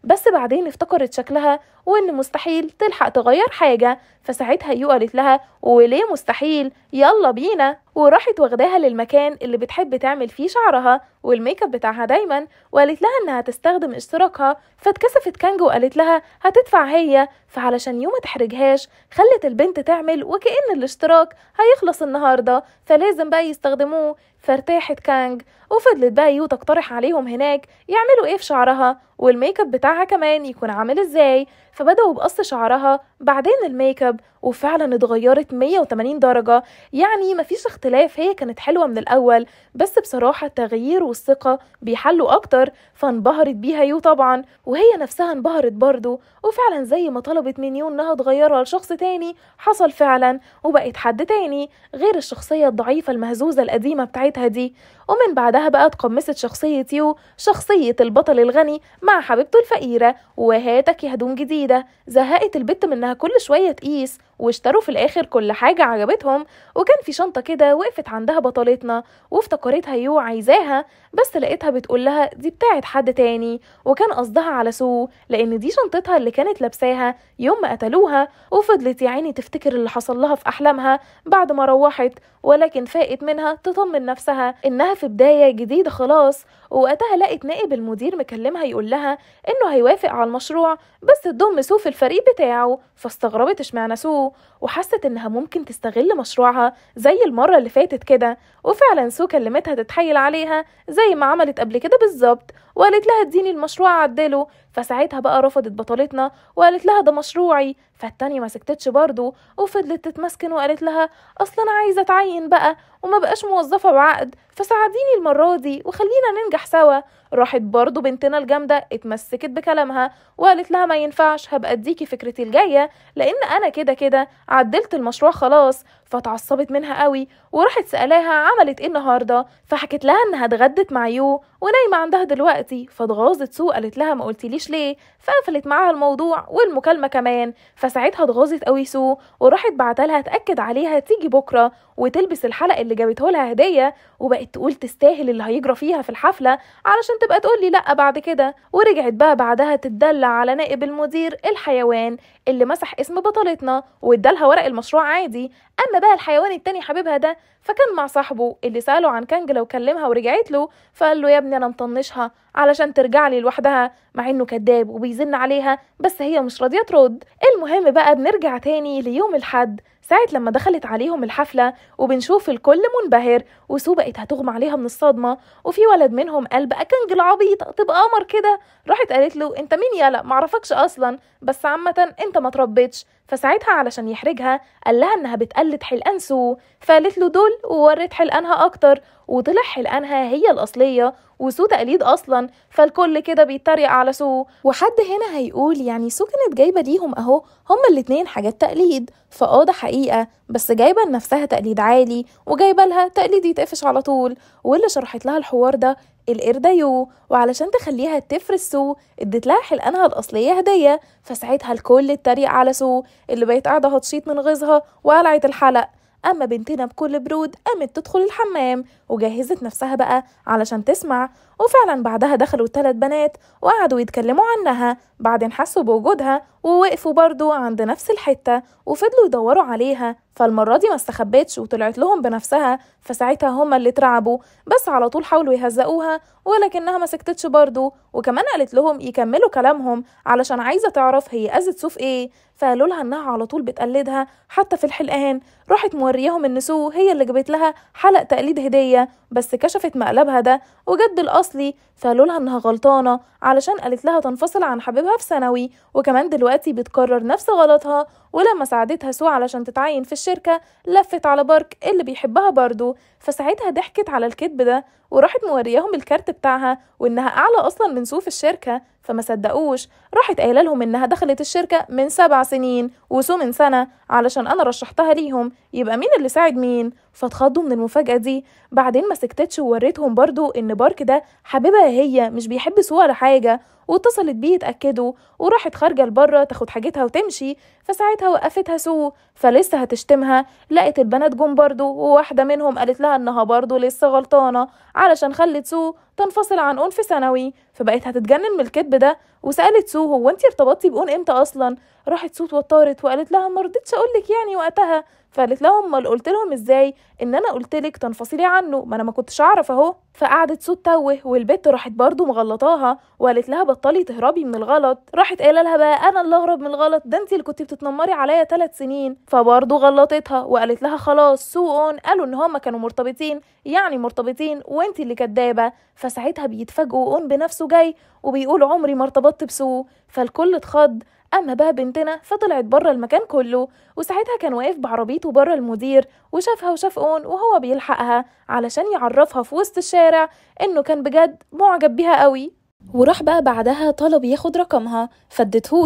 بس بعدين افتكرت شكلها وإن مستحيل تلحق تغير حاجة فساعتها يو قالت لها وليه مستحيل يلا بينا وراحت واخداها للمكان اللي بتحب تعمل فيه شعرها والميك اب بتاعها دايما وقالت لها انها تستخدم اشتراكها فاتكسفت كانجو وقالت لها هتدفع هي فعلشان يو ما تحرجهاش خلت البنت تعمل وكأن الاشتراك هيخلص النهارده فلازم بقى يستخدموه فارتاحت كانج وفضلت بقى يو تقترح عليهم هناك يعملوا ايه في شعرها والميك اب بتاعها بتاعها كمان يكون عامل ازاي فبدأوا بقص شعرها بعدين الميك اب وفعلا اتغيرت 180 درجة يعني مفيش اختلاف هي كانت حلوة من الأول بس بصراحة التغيير والثقة بيحلوا أكتر فانبهرت بيها يو طبعا وهي نفسها انبهرت برضه وفعلا زي ما طلبت من يو انها تغيرها لشخص تاني حصل فعلا وبقت حد تاني غير الشخصية الضعيفة المهزوزة القديمة بتاعتها دي ومن بعدها بقى اتقمصت شخصية يو شخصية البطل الغني مع حبيبته الفقيرة وهاتك يا هدوم جديد ده زهقت البت من انها كل شويه تقيس واشتروا في الاخر كل حاجه عجبتهم وكان في شنطه كده وقفت عندها بطلتنا وافتكرتها يو عايزاها بس لقيتها بتقول لها دي بتاعه حد تاني وكان قصدها على سو لان دي شنطتها اللي كانت لابساها يوم ما قتلوها وفضلت يا عيني تفتكر اللي حصل لها في احلامها بعد ما روحت ولكن فاقت منها تطمن نفسها انها في بدايه جديده خلاص ووقتها لقت نائب المدير مكلمها يقول لها انه هيوافق على المشروع بس تضم سو في الفريق بتاعه فاستغربت اشمعنى سو وحست إنها ممكن تستغل مشروعها زي المرة اللي فاتت كده وفعلا سو كلمتها تتحايل عليها زي ما عملت قبل كده بالظبط وقالت لها اديني المشروع أعدله فساعتها بقى رفضت بطلتنا وقالت لها ده مشروعي فالتانية ما سكتتش برضه وفضلت تتمسكن وقالت لها أصلا أنا عايزة أتعين بقى وما بقاش موظفة بعقد فساعديني المرة دي وخلينا ننجح سوا راحت برضو بنتنا الجامدة اتمسكت بكلامها وقالت لها ما ينفعش هبقى اديكي فكرتي الجاية لان انا كده كده عدلت المشروع خلاص فتعصبت منها قوي وراحت سألاها عملت ايه النهارده فحكت لها انها اتغدت مع يو ونايمة عندها دلوقتي فاتغاظت سو قالت لها ما ليش ليه فقفلت معاها الموضوع والمكالمة كمان فساعتها اتغاظت قوي سو وراحت بعتلها تأكد عليها تيجي بكرة وتلبس الحلقة اللي جابته لها هدية وبقت تقول تستاهل اللي هيجرى فيها في الحفلة علشان تبقى تقول لي لأ بعد كده ورجعت بقى بعدها تتدلع على نائب المدير الحيوان اللي مسح اسم بطلتنا وادالها ورق المشروع عادي اما بقى الحيوان التاني حبيبها ده فكان مع صاحبه اللي ساله عن كانجلا وكلمها ورجعت له فقال له يا ابني انا مطنشها علشان ترجع لي لوحدها مع انه كذاب وبيزن عليها بس هي مش راضيه ترد المهم بقى بنرجع تاني ليوم الحد ساعة لما دخلت عليهم الحفلة وبنشوف الكل منبهر وسو بقت هتغمى عليها من الصدمة وفي ولد منهم قال بقى كنج العبيط تبقى قمر كده راحت قالت له انت مين يالا معرفكش اصلا بس عامة انت ما تربيتش فساعتها علشان يحرجها قال لها انها بتقلد حلقان سو فقالت له دول وورت حلقانها اكتر وطلع حلقانها هي الاصليه وسو تقليد اصلا فالكل كده بيتريق على سو وحد هنا هيقول يعني سو كانت جايبه ليهم اهو هما الاتنين حاجات تقليد فاه ده حقيقه بس جايبه لنفسها تقليد عالي وجايبه لها تقليد يتقفش على طول واللي شرحت لها الحوار ده يو وعلشان تخليها تفرس سو اديت لها حلقانها الاصليه هديه فساعتها الكل اتريق على سو اللي بقت قاعده هتشيط من غيظها وقلعت الحلق أما بنتنا بكل برود قامت تدخل الحمام وجهزت نفسها بقى علشان تسمع وفعلا بعدها دخلوا التلات بنات وقعدوا يتكلموا عنها بعدين حسوا بوجودها ووقفوا برضو عند نفس الحتة وفضلوا يدوروا عليها فالمرة دي ما استخبتش وطلعت لهم بنفسها فساعتها هما اللي اترعبوا بس على طول حاولوا يهزقوها ولكنها ما سكتتش برضو وكمان قالت لهم يكملوا كلامهم علشان عايزة تعرف هي أذت سوف ايه فقالوا لها انها على طول بتقلدها حتى في الحلقان راحت مورياهم ان سو هي اللي جابت لها حلق تقليد هديه بس كشفت مقلبها ده وجد الاصلي فقالوا لها انها غلطانه علشان قالت لها تنفصل عن حبيبها في ثانوي وكمان دلوقتي بتكرر نفس غلطها ولما ساعدتها سو علشان تتعين في الشركه لفت على بارك اللي بيحبها برضه فساعتها ضحكت على الكذب ده وراحت مورياهم الكارت بتاعها وانها اعلى اصلا من سو في الشركه فما صدقوش راحت قايله لهم انها دخلت الشركه من سبع سنين وسو من سنه علشان انا رشحتها ليهم يبقى مين اللي ساعد مين فاتخضوا من المفاجاه دي بعدين ما سكتتش ووريتهم برضو ان بارك ده حبيبها هي مش بيحب سو ولا حاجه واتصلت بيه يتأكدوا وراحت خارجة لبره تاخد حاجتها وتمشي فساعتها وقفتها سو فلسه هتشتمها لقت البنات جم برضه وواحدة منهم قالت لها إنها برضه لسه غلطانة علشان خلت سو تنفصل عن أنف ثانوي فبقت هتتجنن من الكذب ده وسالت سو هو انت ارتبطتي بأون امتى اصلا راحت سو اتوترت وقالت لها ما رضيتش اقول لك يعني وقتها فقالت لهم امال قلت لهم ازاي ان انا قلت لك تنفصلي عنه ما انا ما كنتش اعرف اهو فقعدت سو توه والبت راحت برضه مغلطاها وقالت لها بطلي تهربي من الغلط راحت قايله لها بقى انا اللي اهرب من الغلط ده انت اللي كنت بتتنمري عليا ثلاث سنين فبرضه غلطتها وقالت لها خلاص سو اون قالوا ان هما كانوا مرتبطين يعني مرتبطين وانت اللي كدابه فساعتها بيتفاجئوا اون بنفسه جاي وبيقول عمري ما ارتبطت بسو فالكل اتخض اما بقى بنتنا فطلعت بره المكان كله وساعتها كان واقف بعربيته بره المدير وشافها وشاف اون وهو بيلحقها علشان يعرفها في وسط الشارع انه كان بجد معجب بيها قوي وراح بقى بعدها طلب ياخد رقمها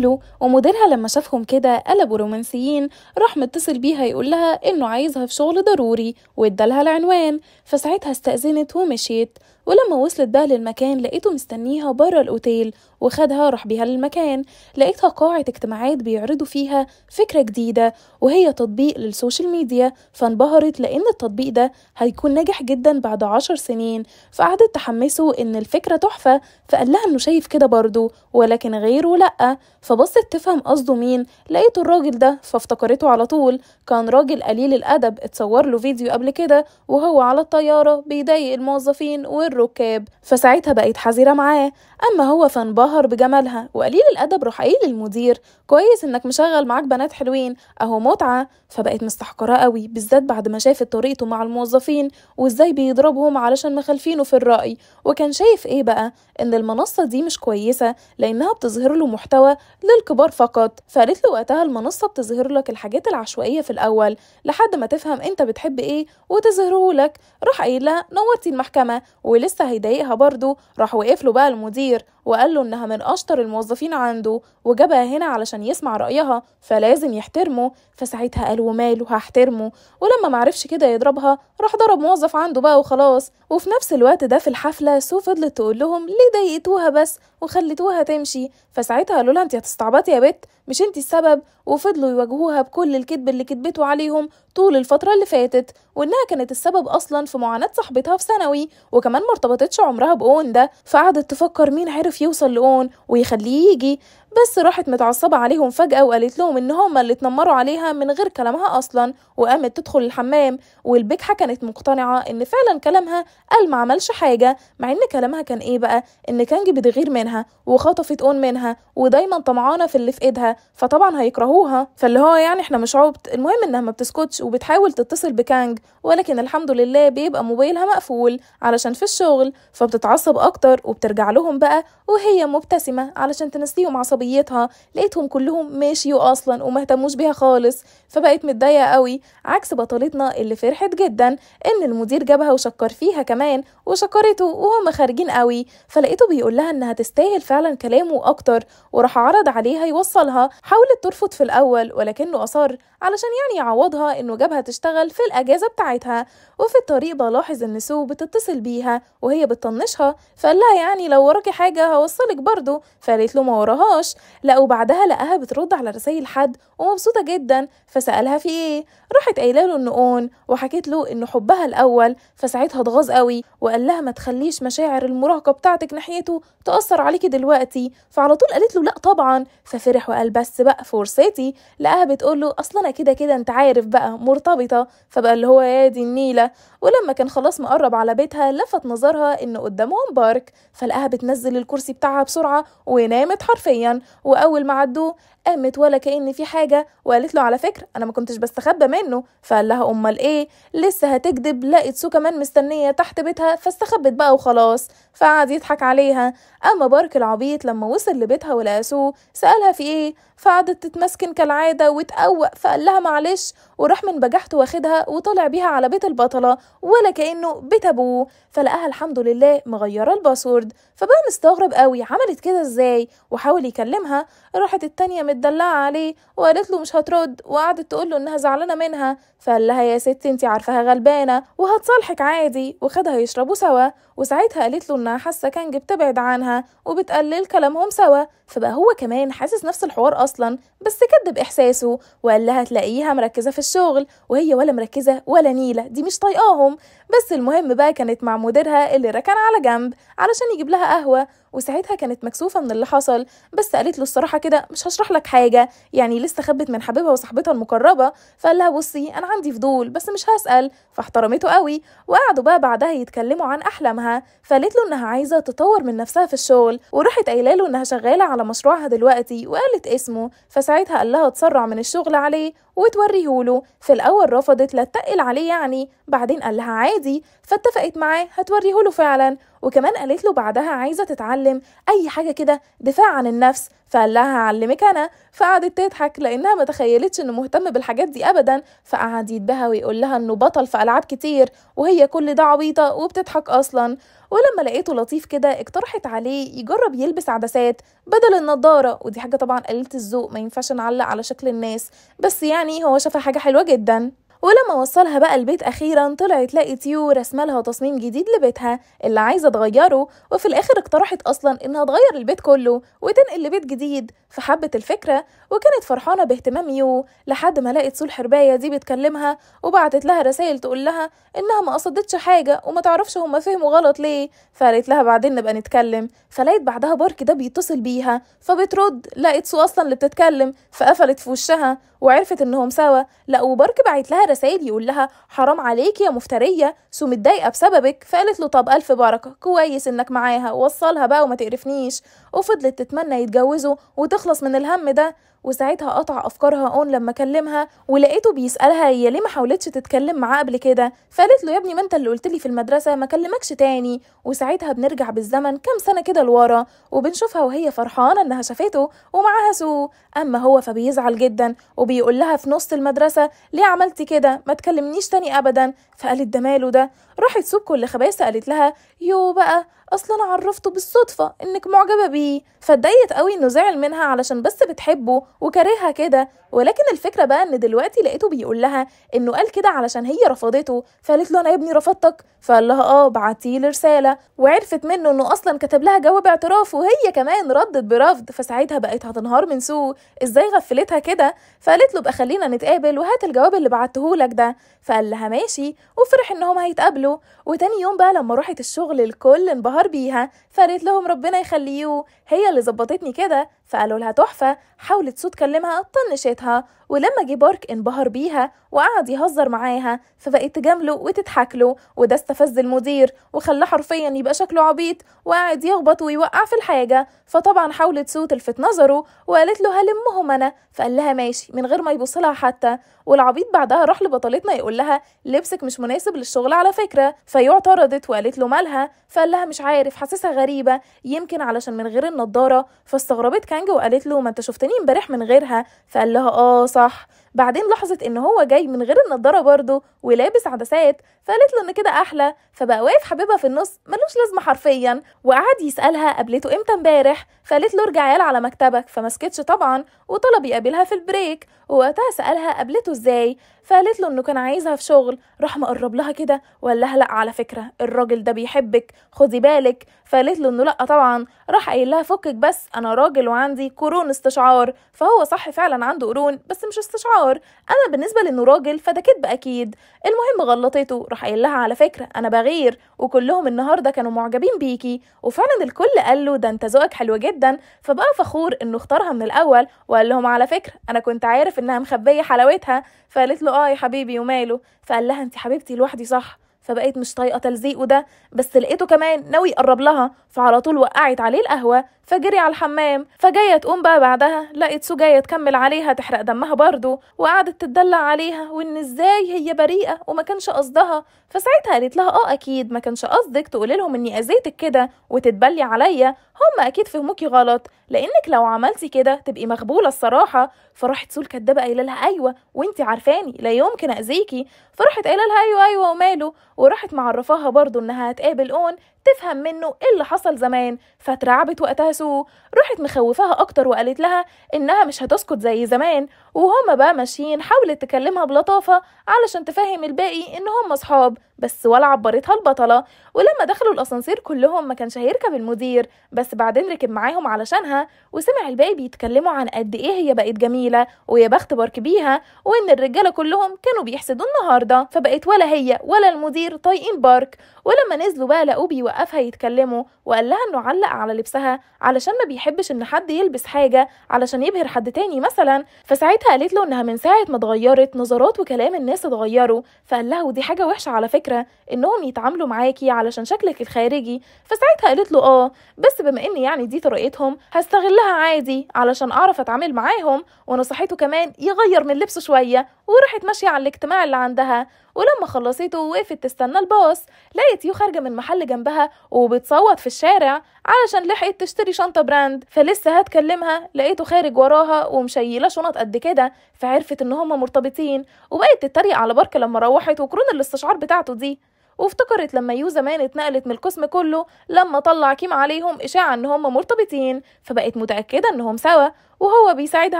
له ومديرها لما شافهم كده قلبوا رومانسيين راح متصل بيها يقول لها انه عايزها في شغل ضروري وادالها العنوان فساعتها استأذنت ومشيت ولما وصلت بقى للمكان لقيته مستنيها بره الأوتيل وخدها راح بيها للمكان لقيتها قاعة اجتماعات بيعرضوا فيها فكرة جديدة وهي تطبيق للسوشيال ميديا فانبهرت لأن التطبيق ده هيكون ناجح جدا بعد عشر سنين فقعدت تحمسه إن الفكرة تحفة فقال لها إنه شايف كده برضه ولكن غيره لأ فبصت تفهم قصده مين لقيته الراجل ده فافتكرته على طول كان راجل قليل الأدب اتصور له فيديو قبل كده وهو على الطيارة بيضايق الموظفين والركاب فساعتها بقت حذرة معاه أما هو فانبهر تتبهر بجمالها وقليل الادب روح قايل للمدير كويس انك مشغل معاك بنات حلوين اهو متعه فبقت مستحقره قوي بالذات بعد ما شافت طريقته مع الموظفين وازاي بيضربهم علشان مخالفينه في الراي وكان شايف ايه بقى ان المنصه دي مش كويسه لانها بتظهر له محتوى للكبار فقط فقالت له وقتها المنصه بتظهر لك الحاجات العشوائيه في الاول لحد ما تفهم انت بتحب ايه وتظهره لك راح قايل لها نورتي المحكمه ولسه هيضايقها برضه راح وقف له بقى المدير وقال له إنها من أشطر الموظفين عنده وجابها هنا علشان يسمع رأيها فلازم يحترمه فساعتها قال وماله هحترمه ولما معرفش كده يضربها راح ضرب موظف عنده بقى وخلاص وفي نفس الوقت ده في الحفلة سو فضلت تقول لهم ليه ضايقتوها بس وخليتوها تمشي فساعتها قالوا لها انت هتستعبطي يا بت مش انت السبب وفضلوا يواجهوها بكل الكذب اللي كذبته عليهم طول الفترة اللي فاتت وانها كانت السبب اصلا في معاناة صاحبتها في ثانوي وكمان مرتبطتش عمرها باون ده فقعدت تفكر مين عرف يعرف يوصل لهون ويخليه يجي بس راحت متعصبة عليهم فجأة وقالت لهم إن هما اللي اتنمروا عليها من غير كلامها أصلا وقامت تدخل الحمام والبكحة كانت مقتنعة إن فعلا كلامها قال ما عملش حاجة مع إن كلامها كان إيه بقى إن كانج بتغير منها وخطفت أون منها ودايما طمعانة في اللي في إيدها فطبعا هيكرهوها فاللي هو يعني إحنا مش عبط المهم إنها ما بتسكتش وبتحاول تتصل بكانج ولكن الحمد لله بيبقى موبايلها مقفول علشان في الشغل فبتتعصب أكتر وبترجع لهم بقى وهي مبتسمة علشان تنسيهم عصبية عربيتها لقيتهم كلهم ماشيوا اصلا وما اهتموش بيها خالص فبقت متضايقه قوي عكس بطلتنا اللي فرحت جدا ان المدير جابها وشكر فيها كمان وشكرته وهم خارجين قوي فلقيته بيقول لها انها تستاهل فعلا كلامه اكتر وراح عرض عليها يوصلها حاولت ترفض في الاول ولكنه اصر علشان يعني يعوضها انه جابها تشتغل في الاجازه بتاعتها وفي الطريق بلاحظ ان سو بتتصل بيها وهي بتطنشها فقال لها يعني لو وراكي حاجه هوصلك برضه فقالت له ما وراهاش تردش لا وبعدها لقاها بترد على رسائل حد ومبسوطة جدا فسألها في ايه راحت قايله له انه اون وحكيت له انه حبها الاول فساعتها اتغاظ قوي وقال لها ما تخليش مشاعر المراهقة بتاعتك ناحيته تأثر عليكي دلوقتي فعلى طول قالت له لا طبعا ففرح وقال بس بقى فرصتي لقاها بتقول له اصلا انا كده كده انت عارف بقى مرتبطة فبقى اللي هو يا دي النيلة ولما كان خلاص مقرب على بيتها لفت نظرها إن قدامهم بارك فلقاها بتنزل الكرسي بتاعها بسرعة ونامت حرفيا وأول ما عدوه قامت ولا كأن في حاجة وقالت له على فكرة أنا ما كنتش بستخبى منه فقال لها أمال إيه لسه هتكذب لقت سو كمان مستنية تحت بيتها فاستخبت بقى وخلاص فقعد يضحك عليها أما بارك العبيط لما وصل لبيتها ولقى سو سألها في إيه فقعدت تتمسكن كالعادة وتقوق فقال لها معلش وراح من بجحته واخدها وطلع بيها على بيت البطلة ولا كأنه بيت أبوه فلقاها الحمد لله مغيرة الباسورد فبقى مستغرب قوي عملت كده ازاي وحاول يكلمها راحت التانية متدلعة عليه وقالت له مش هترد وقعدت تقول له انها زعلانة منها فقال لها يا ستي انت عارفاها غلبانة وهتصالحك عادي وخدها يشربوا سوا وساعتها قالت له انها حاسة كانج بتبعد عنها وبتقلل كلامهم سوا فبقى هو كمان حاسس نفس الحوار اصلا بس كدب احساسه وقال لها تلاقيها مركزة في الشغل وهي ولا مركزة ولا نيلة دي مش طايقاهم بس المهم بقى كانت مع مديرها اللي ركن على جنب علشان يجيب لها قهوة وساعتها كانت مكسوفه من اللي حصل بس قالت له الصراحه كده مش هشرح لك حاجه يعني لسه خبت من حبيبها وصاحبتها المقربه فقال لها بصي انا عندي فضول بس مش هسال فاحترمته قوي وقعدوا بقى بعدها يتكلموا عن احلامها فقالت له انها عايزه تطور من نفسها في الشغل وراحت قايله له انها شغاله على مشروعها دلوقتي وقالت اسمه فساعتها قال لها تسرع من الشغل عليه وتوريهوله في الاول رفضت لا تقل عليه يعني بعدين قال لها عادي فاتفقت معاه هتوريهوله فعلا وكمان قالت له بعدها عايزه تتعلم بتتعلم اي حاجه كده دفاع عن النفس فقال لها هعلمك انا فقعدت تضحك لانها ما تخيلتش انه مهتم بالحاجات دي ابدا فقعد يتباهى ويقول لها انه بطل في العاب كتير وهي كل ده عبيطه وبتضحك اصلا ولما لقيته لطيف كده اقترحت عليه يجرب يلبس عدسات بدل النضاره ودي حاجه طبعا قليله الذوق ما ينفعش نعلق على شكل الناس بس يعني هو شافها حاجه حلوه جدا ولما وصلها بقى البيت اخيرا طلعت لقيت يو رسمه لها تصميم جديد لبيتها اللي عايزه تغيره وفي الاخر اقترحت اصلا انها تغير البيت كله وتنقل لبيت جديد فحبت الفكره وكانت فرحانه باهتمام يو لحد ما لقت سول حربايه دي بتكلمها وبعتت لها رسائل تقول لها انها ما قصدتش حاجه وما تعرفش هما فهموا غلط ليه فقالت لها بعدين نبقى نتكلم فلقيت بعدها بارك ده بيتصل بيها فبترد لقت سو اصلا اللي بتتكلم فقفلت في وشها وعرفت انهم سوا لقوا بارك بعت لها رسائل يقول لها حرام عليك يا مفتريه سو متضايقه بسببك فقالت له طب الف بركه كويس انك معاها وصلها بقى وما تقرفنيش وفضلت تتمنى يتجوزوا وتخلص من الهم ده وساعتها قطع افكارها اون لما كلمها ولقيته بيسالها هي ليه ما حاولتش تتكلم معاه قبل كده فقالت له يا ابني ما انت اللي قلت لي في المدرسه ما كلمكش تاني وساعتها بنرجع بالزمن كام سنه كده لورا وبنشوفها وهي فرحانه انها شافته ومعاها سو اما هو فبيزعل جدا وبيقول لها في نص المدرسه ليه عملتي كده ما تكلمنيش تاني ابدا فقالت ده ماله ده راحت تسوب كل خباثه قالت لها يو بقى اصل انا عرفته بالصدفه انك معجبه بيه فاتضايقت قوي انه زعل منها علشان بس بتحبه وكارهها كده ولكن الفكره بقى ان دلوقتي لقيته بيقول لها انه قال كده علشان هي رفضته فقالت له انا يا ابني رفضتك فقال لها اه بعتي لي رساله وعرفت منه انه اصلا كتب لها جواب اعتراف وهي كمان ردت برفض فساعتها بقت هتنهار من سوء ازاي غفلتها كده فقالت له بقى خلينا نتقابل وهات الجواب اللي بعته لك ده فقال لها ماشي وفرح انهم هيتقابلوا وتاني يوم بقى لما راحت الشغل الكل انبهر بيها فقالت لهم ربنا يخليه هي اللي ظبطتني كده فقالوا لها تحفه حاولت سو تكلمها طنشتها ولما جه بارك انبهر بيها وقعد يهزر معاها فبقت تجامله وتضحك له وده استفز المدير وخلاه حرفيا يبقى شكله عبيط وقعد يخبط ويوقع في الحاجة فطبعا حاولت سو تلفت نظره وقالت له هلمهم أنا فقال لها ماشي من غير ما يبص لها حتى والعبيط بعدها راح لبطلتنا يقول لها لبسك مش مناسب للشغل على فكرة فهي اعترضت وقالت له مالها فقال لها مش عارف حاسسها غريبة يمكن علشان من غير النضارة فاستغربت كانج وقالت له ما انت شفتني امبارح من غيرها فقال لها اه صح صح بعدين لاحظت ان هو جاي من غير النضاره برضه ولابس عدسات فقالت له ان كده احلى فبقى واقف حبيبها في النص ملوش لازمه حرفيا وقعد يسالها قابلته امتى امبارح فقالت له ارجع يالا على مكتبك فمسكتش طبعا وطلب يقابلها في البريك ووقتها سالها قابلته ازاي فقالت له انه كان عايزها في شغل راح مقرب لها كده وقال لها لا على فكره الراجل ده بيحبك خدي بالك فقالت له انه لا طبعا راح قايل لها فكك بس انا راجل وعندي قرون استشعار فهو صح فعلا عنده قرون بس مش استشعار نهار اما بالنسبه لانه راجل فده كدب اكيد المهم غلطته راح قايل لها على فكره انا بغير وكلهم النهارده كانوا معجبين بيكي وفعلا الكل قال له ده انت ذوقك حلو جدا فبقى فخور انه اختارها من الاول وقال لهم على فكره انا كنت عارف انها مخبيه حلاوتها فقالت له اه يا حبيبي وماله فقال لها انت حبيبتي لوحدي صح فبقيت مش طايقه تلزيقه ده بس لقيته كمان ناوي يقرب لها فعلى طول وقعت عليه القهوه فجري على الحمام فجاية تقوم بقى بعدها لقت سو جاية تكمل عليها تحرق دمها برضه وقعدت تدلع عليها وان ازاي هي بريئة وما كانش قصدها فساعتها قالت لها اه اكيد ما كانش قصدك تقولي لهم اني اذيتك كده وتتبلي عليا هم اكيد فهموكي غلط لانك لو عملتي كده تبقي مغبولة الصراحة فراحت سو الكدابة قايله لها ايوه وانت عارفاني لا يمكن اذيكي فراحت قايله لها ايوه ايوه وماله وراحت معرفاها برضه انها هتقابل اون تفهم منه ايه اللي حصل زمان فاترعبت وقتها سو راحت مخوفاها اكتر وقالت لها انها مش هتسكت زي زمان وهما بقى ماشيين حاولت تكلمها بلطافة علشان تفهم الباقي ان هما صحاب بس ولا عبرتها البطلة ولما دخلوا الأسانسير كلهم ما كانش هيركب المدير بس بعدين ركب معاهم علشانها وسمع الباقي بيتكلموا عن قد ايه هي بقت جميلة ويا بخت بارك بيها وان الرجالة كلهم كانوا بيحسدوا النهاردة فبقت ولا هي ولا المدير طايقين بارك ولما نزلوا بقى لقوا بيوقفها يتكلموا وقال لها انه علق على لبسها علشان ما بيحبش ان حد يلبس حاجة علشان يبهر حد تاني مثلا فساعتها ساعتها قالت له انها من ساعه ما اتغيرت نظرات وكلام الناس اتغيروا فقال لها ودي حاجه وحشه على فكره انهم يتعاملوا معاكي علشان شكلك الخارجي فساعتها قالت له اه بس بما ان يعني دي طريقتهم هستغلها عادي علشان اعرف اتعامل معاهم ونصحته كمان يغير من لبسه شويه وراحت ماشيه على الاجتماع اللي عندها ولما خلصته وقفت تستنى الباص لقيت يو خارجه من محل جنبها وبتصوت في الشارع علشان لحقت تشتري شنطه براند فلسه هتكلمها لقيته خارج وراها ومشيله شنط قد كده فعرفت ان هما مرتبطين وبقت تتريق على بركه لما روحت وكرون الاستشعار بتاعته دي وافتكرت لما يو زمان اتنقلت من القسم كله لما طلع كيم عليهم اشاعه ان هما مرتبطين فبقت متاكده انهم سوا وهو بيساعدها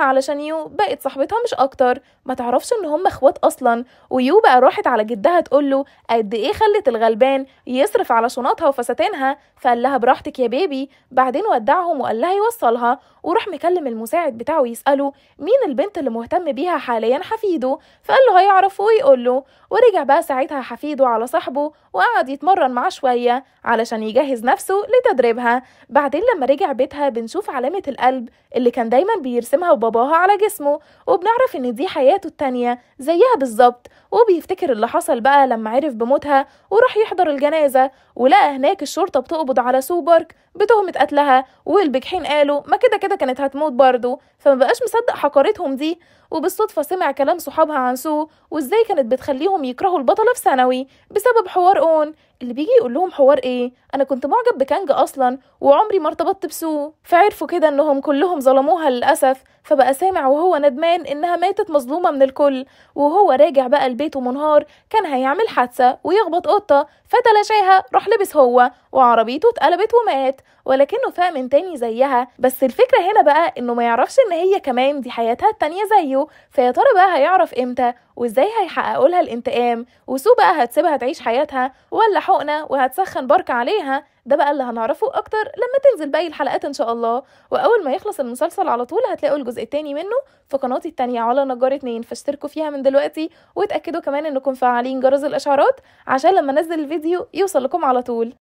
علشان يو بقت صاحبتها مش اكتر ما تعرفش ان هم اخوات اصلا ويو بقى راحت على جدها تقول له قد ايه خلت الغلبان يصرف على شنطها وفساتينها فقال لها براحتك يا بيبي بعدين ودعهم وقال لها يوصلها وراح مكلم المساعد بتاعه يساله مين البنت اللي مهتم بيها حاليا حفيده فقال له هيعرف ويقول له ورجع بقى ساعتها حفيده على صاحبه وقعد يتمرن معاه شويه علشان يجهز نفسه لتدريبها بعدين لما رجع بيتها بنشوف علامه القلب اللي كان دايما بيرسمها وباباها على جسمه وبنعرف ان دي حياته التانية زيها بالظبط وبيفتكر اللي حصل بقى لما عرف بموتها وراح يحضر الجنازة ولقى هناك الشرطة بتقبض على سو بارك بتهمة قتلها والبجحين قالوا ما كده كده كانت هتموت برضه فمبقاش مصدق حقارتهم دي وبالصدفة سمع كلام صحابها عن سو وازاي كانت بتخليهم يكرهوا البطلة في ثانوي بسبب حوار اون اللي بيجي يقول لهم حوار ايه انا كنت معجب بكانج اصلا وعمري ما ارتبطت بسو فعرفوا كده انهم كلهم ظلموها للاسف فبقى سامع وهو ندمان إنها ماتت مظلومة من الكل وهو راجع بقى البيت ومنهار كان هيعمل حادثة ويخبط قطة فتلاشاها راح لبس هو وعربيته اتقلبت ومات ولكنه فاق من تاني زيها بس الفكرة هنا بقى إنه ما يعرفش إن هي كمان دي حياتها التانية زيه فيا ترى بقى هيعرف إمتى وإزاي هيحققوا لها الانتقام وسو بقى هتسيبها تعيش حياتها ولا حقنة وهتسخن برك عليها ده بقى اللي هنعرفه اكتر لما تنزل باقي الحلقات ان شاء الله واول ما يخلص المسلسل على طول هتلاقوا الجزء التاني منه في قناتي التانية على نجار اتنين فاشتركوا فيها من دلوقتي واتاكدوا كمان انكم فعالين جرس الاشعارات عشان لما انزل الفيديو يوصل لكم على طول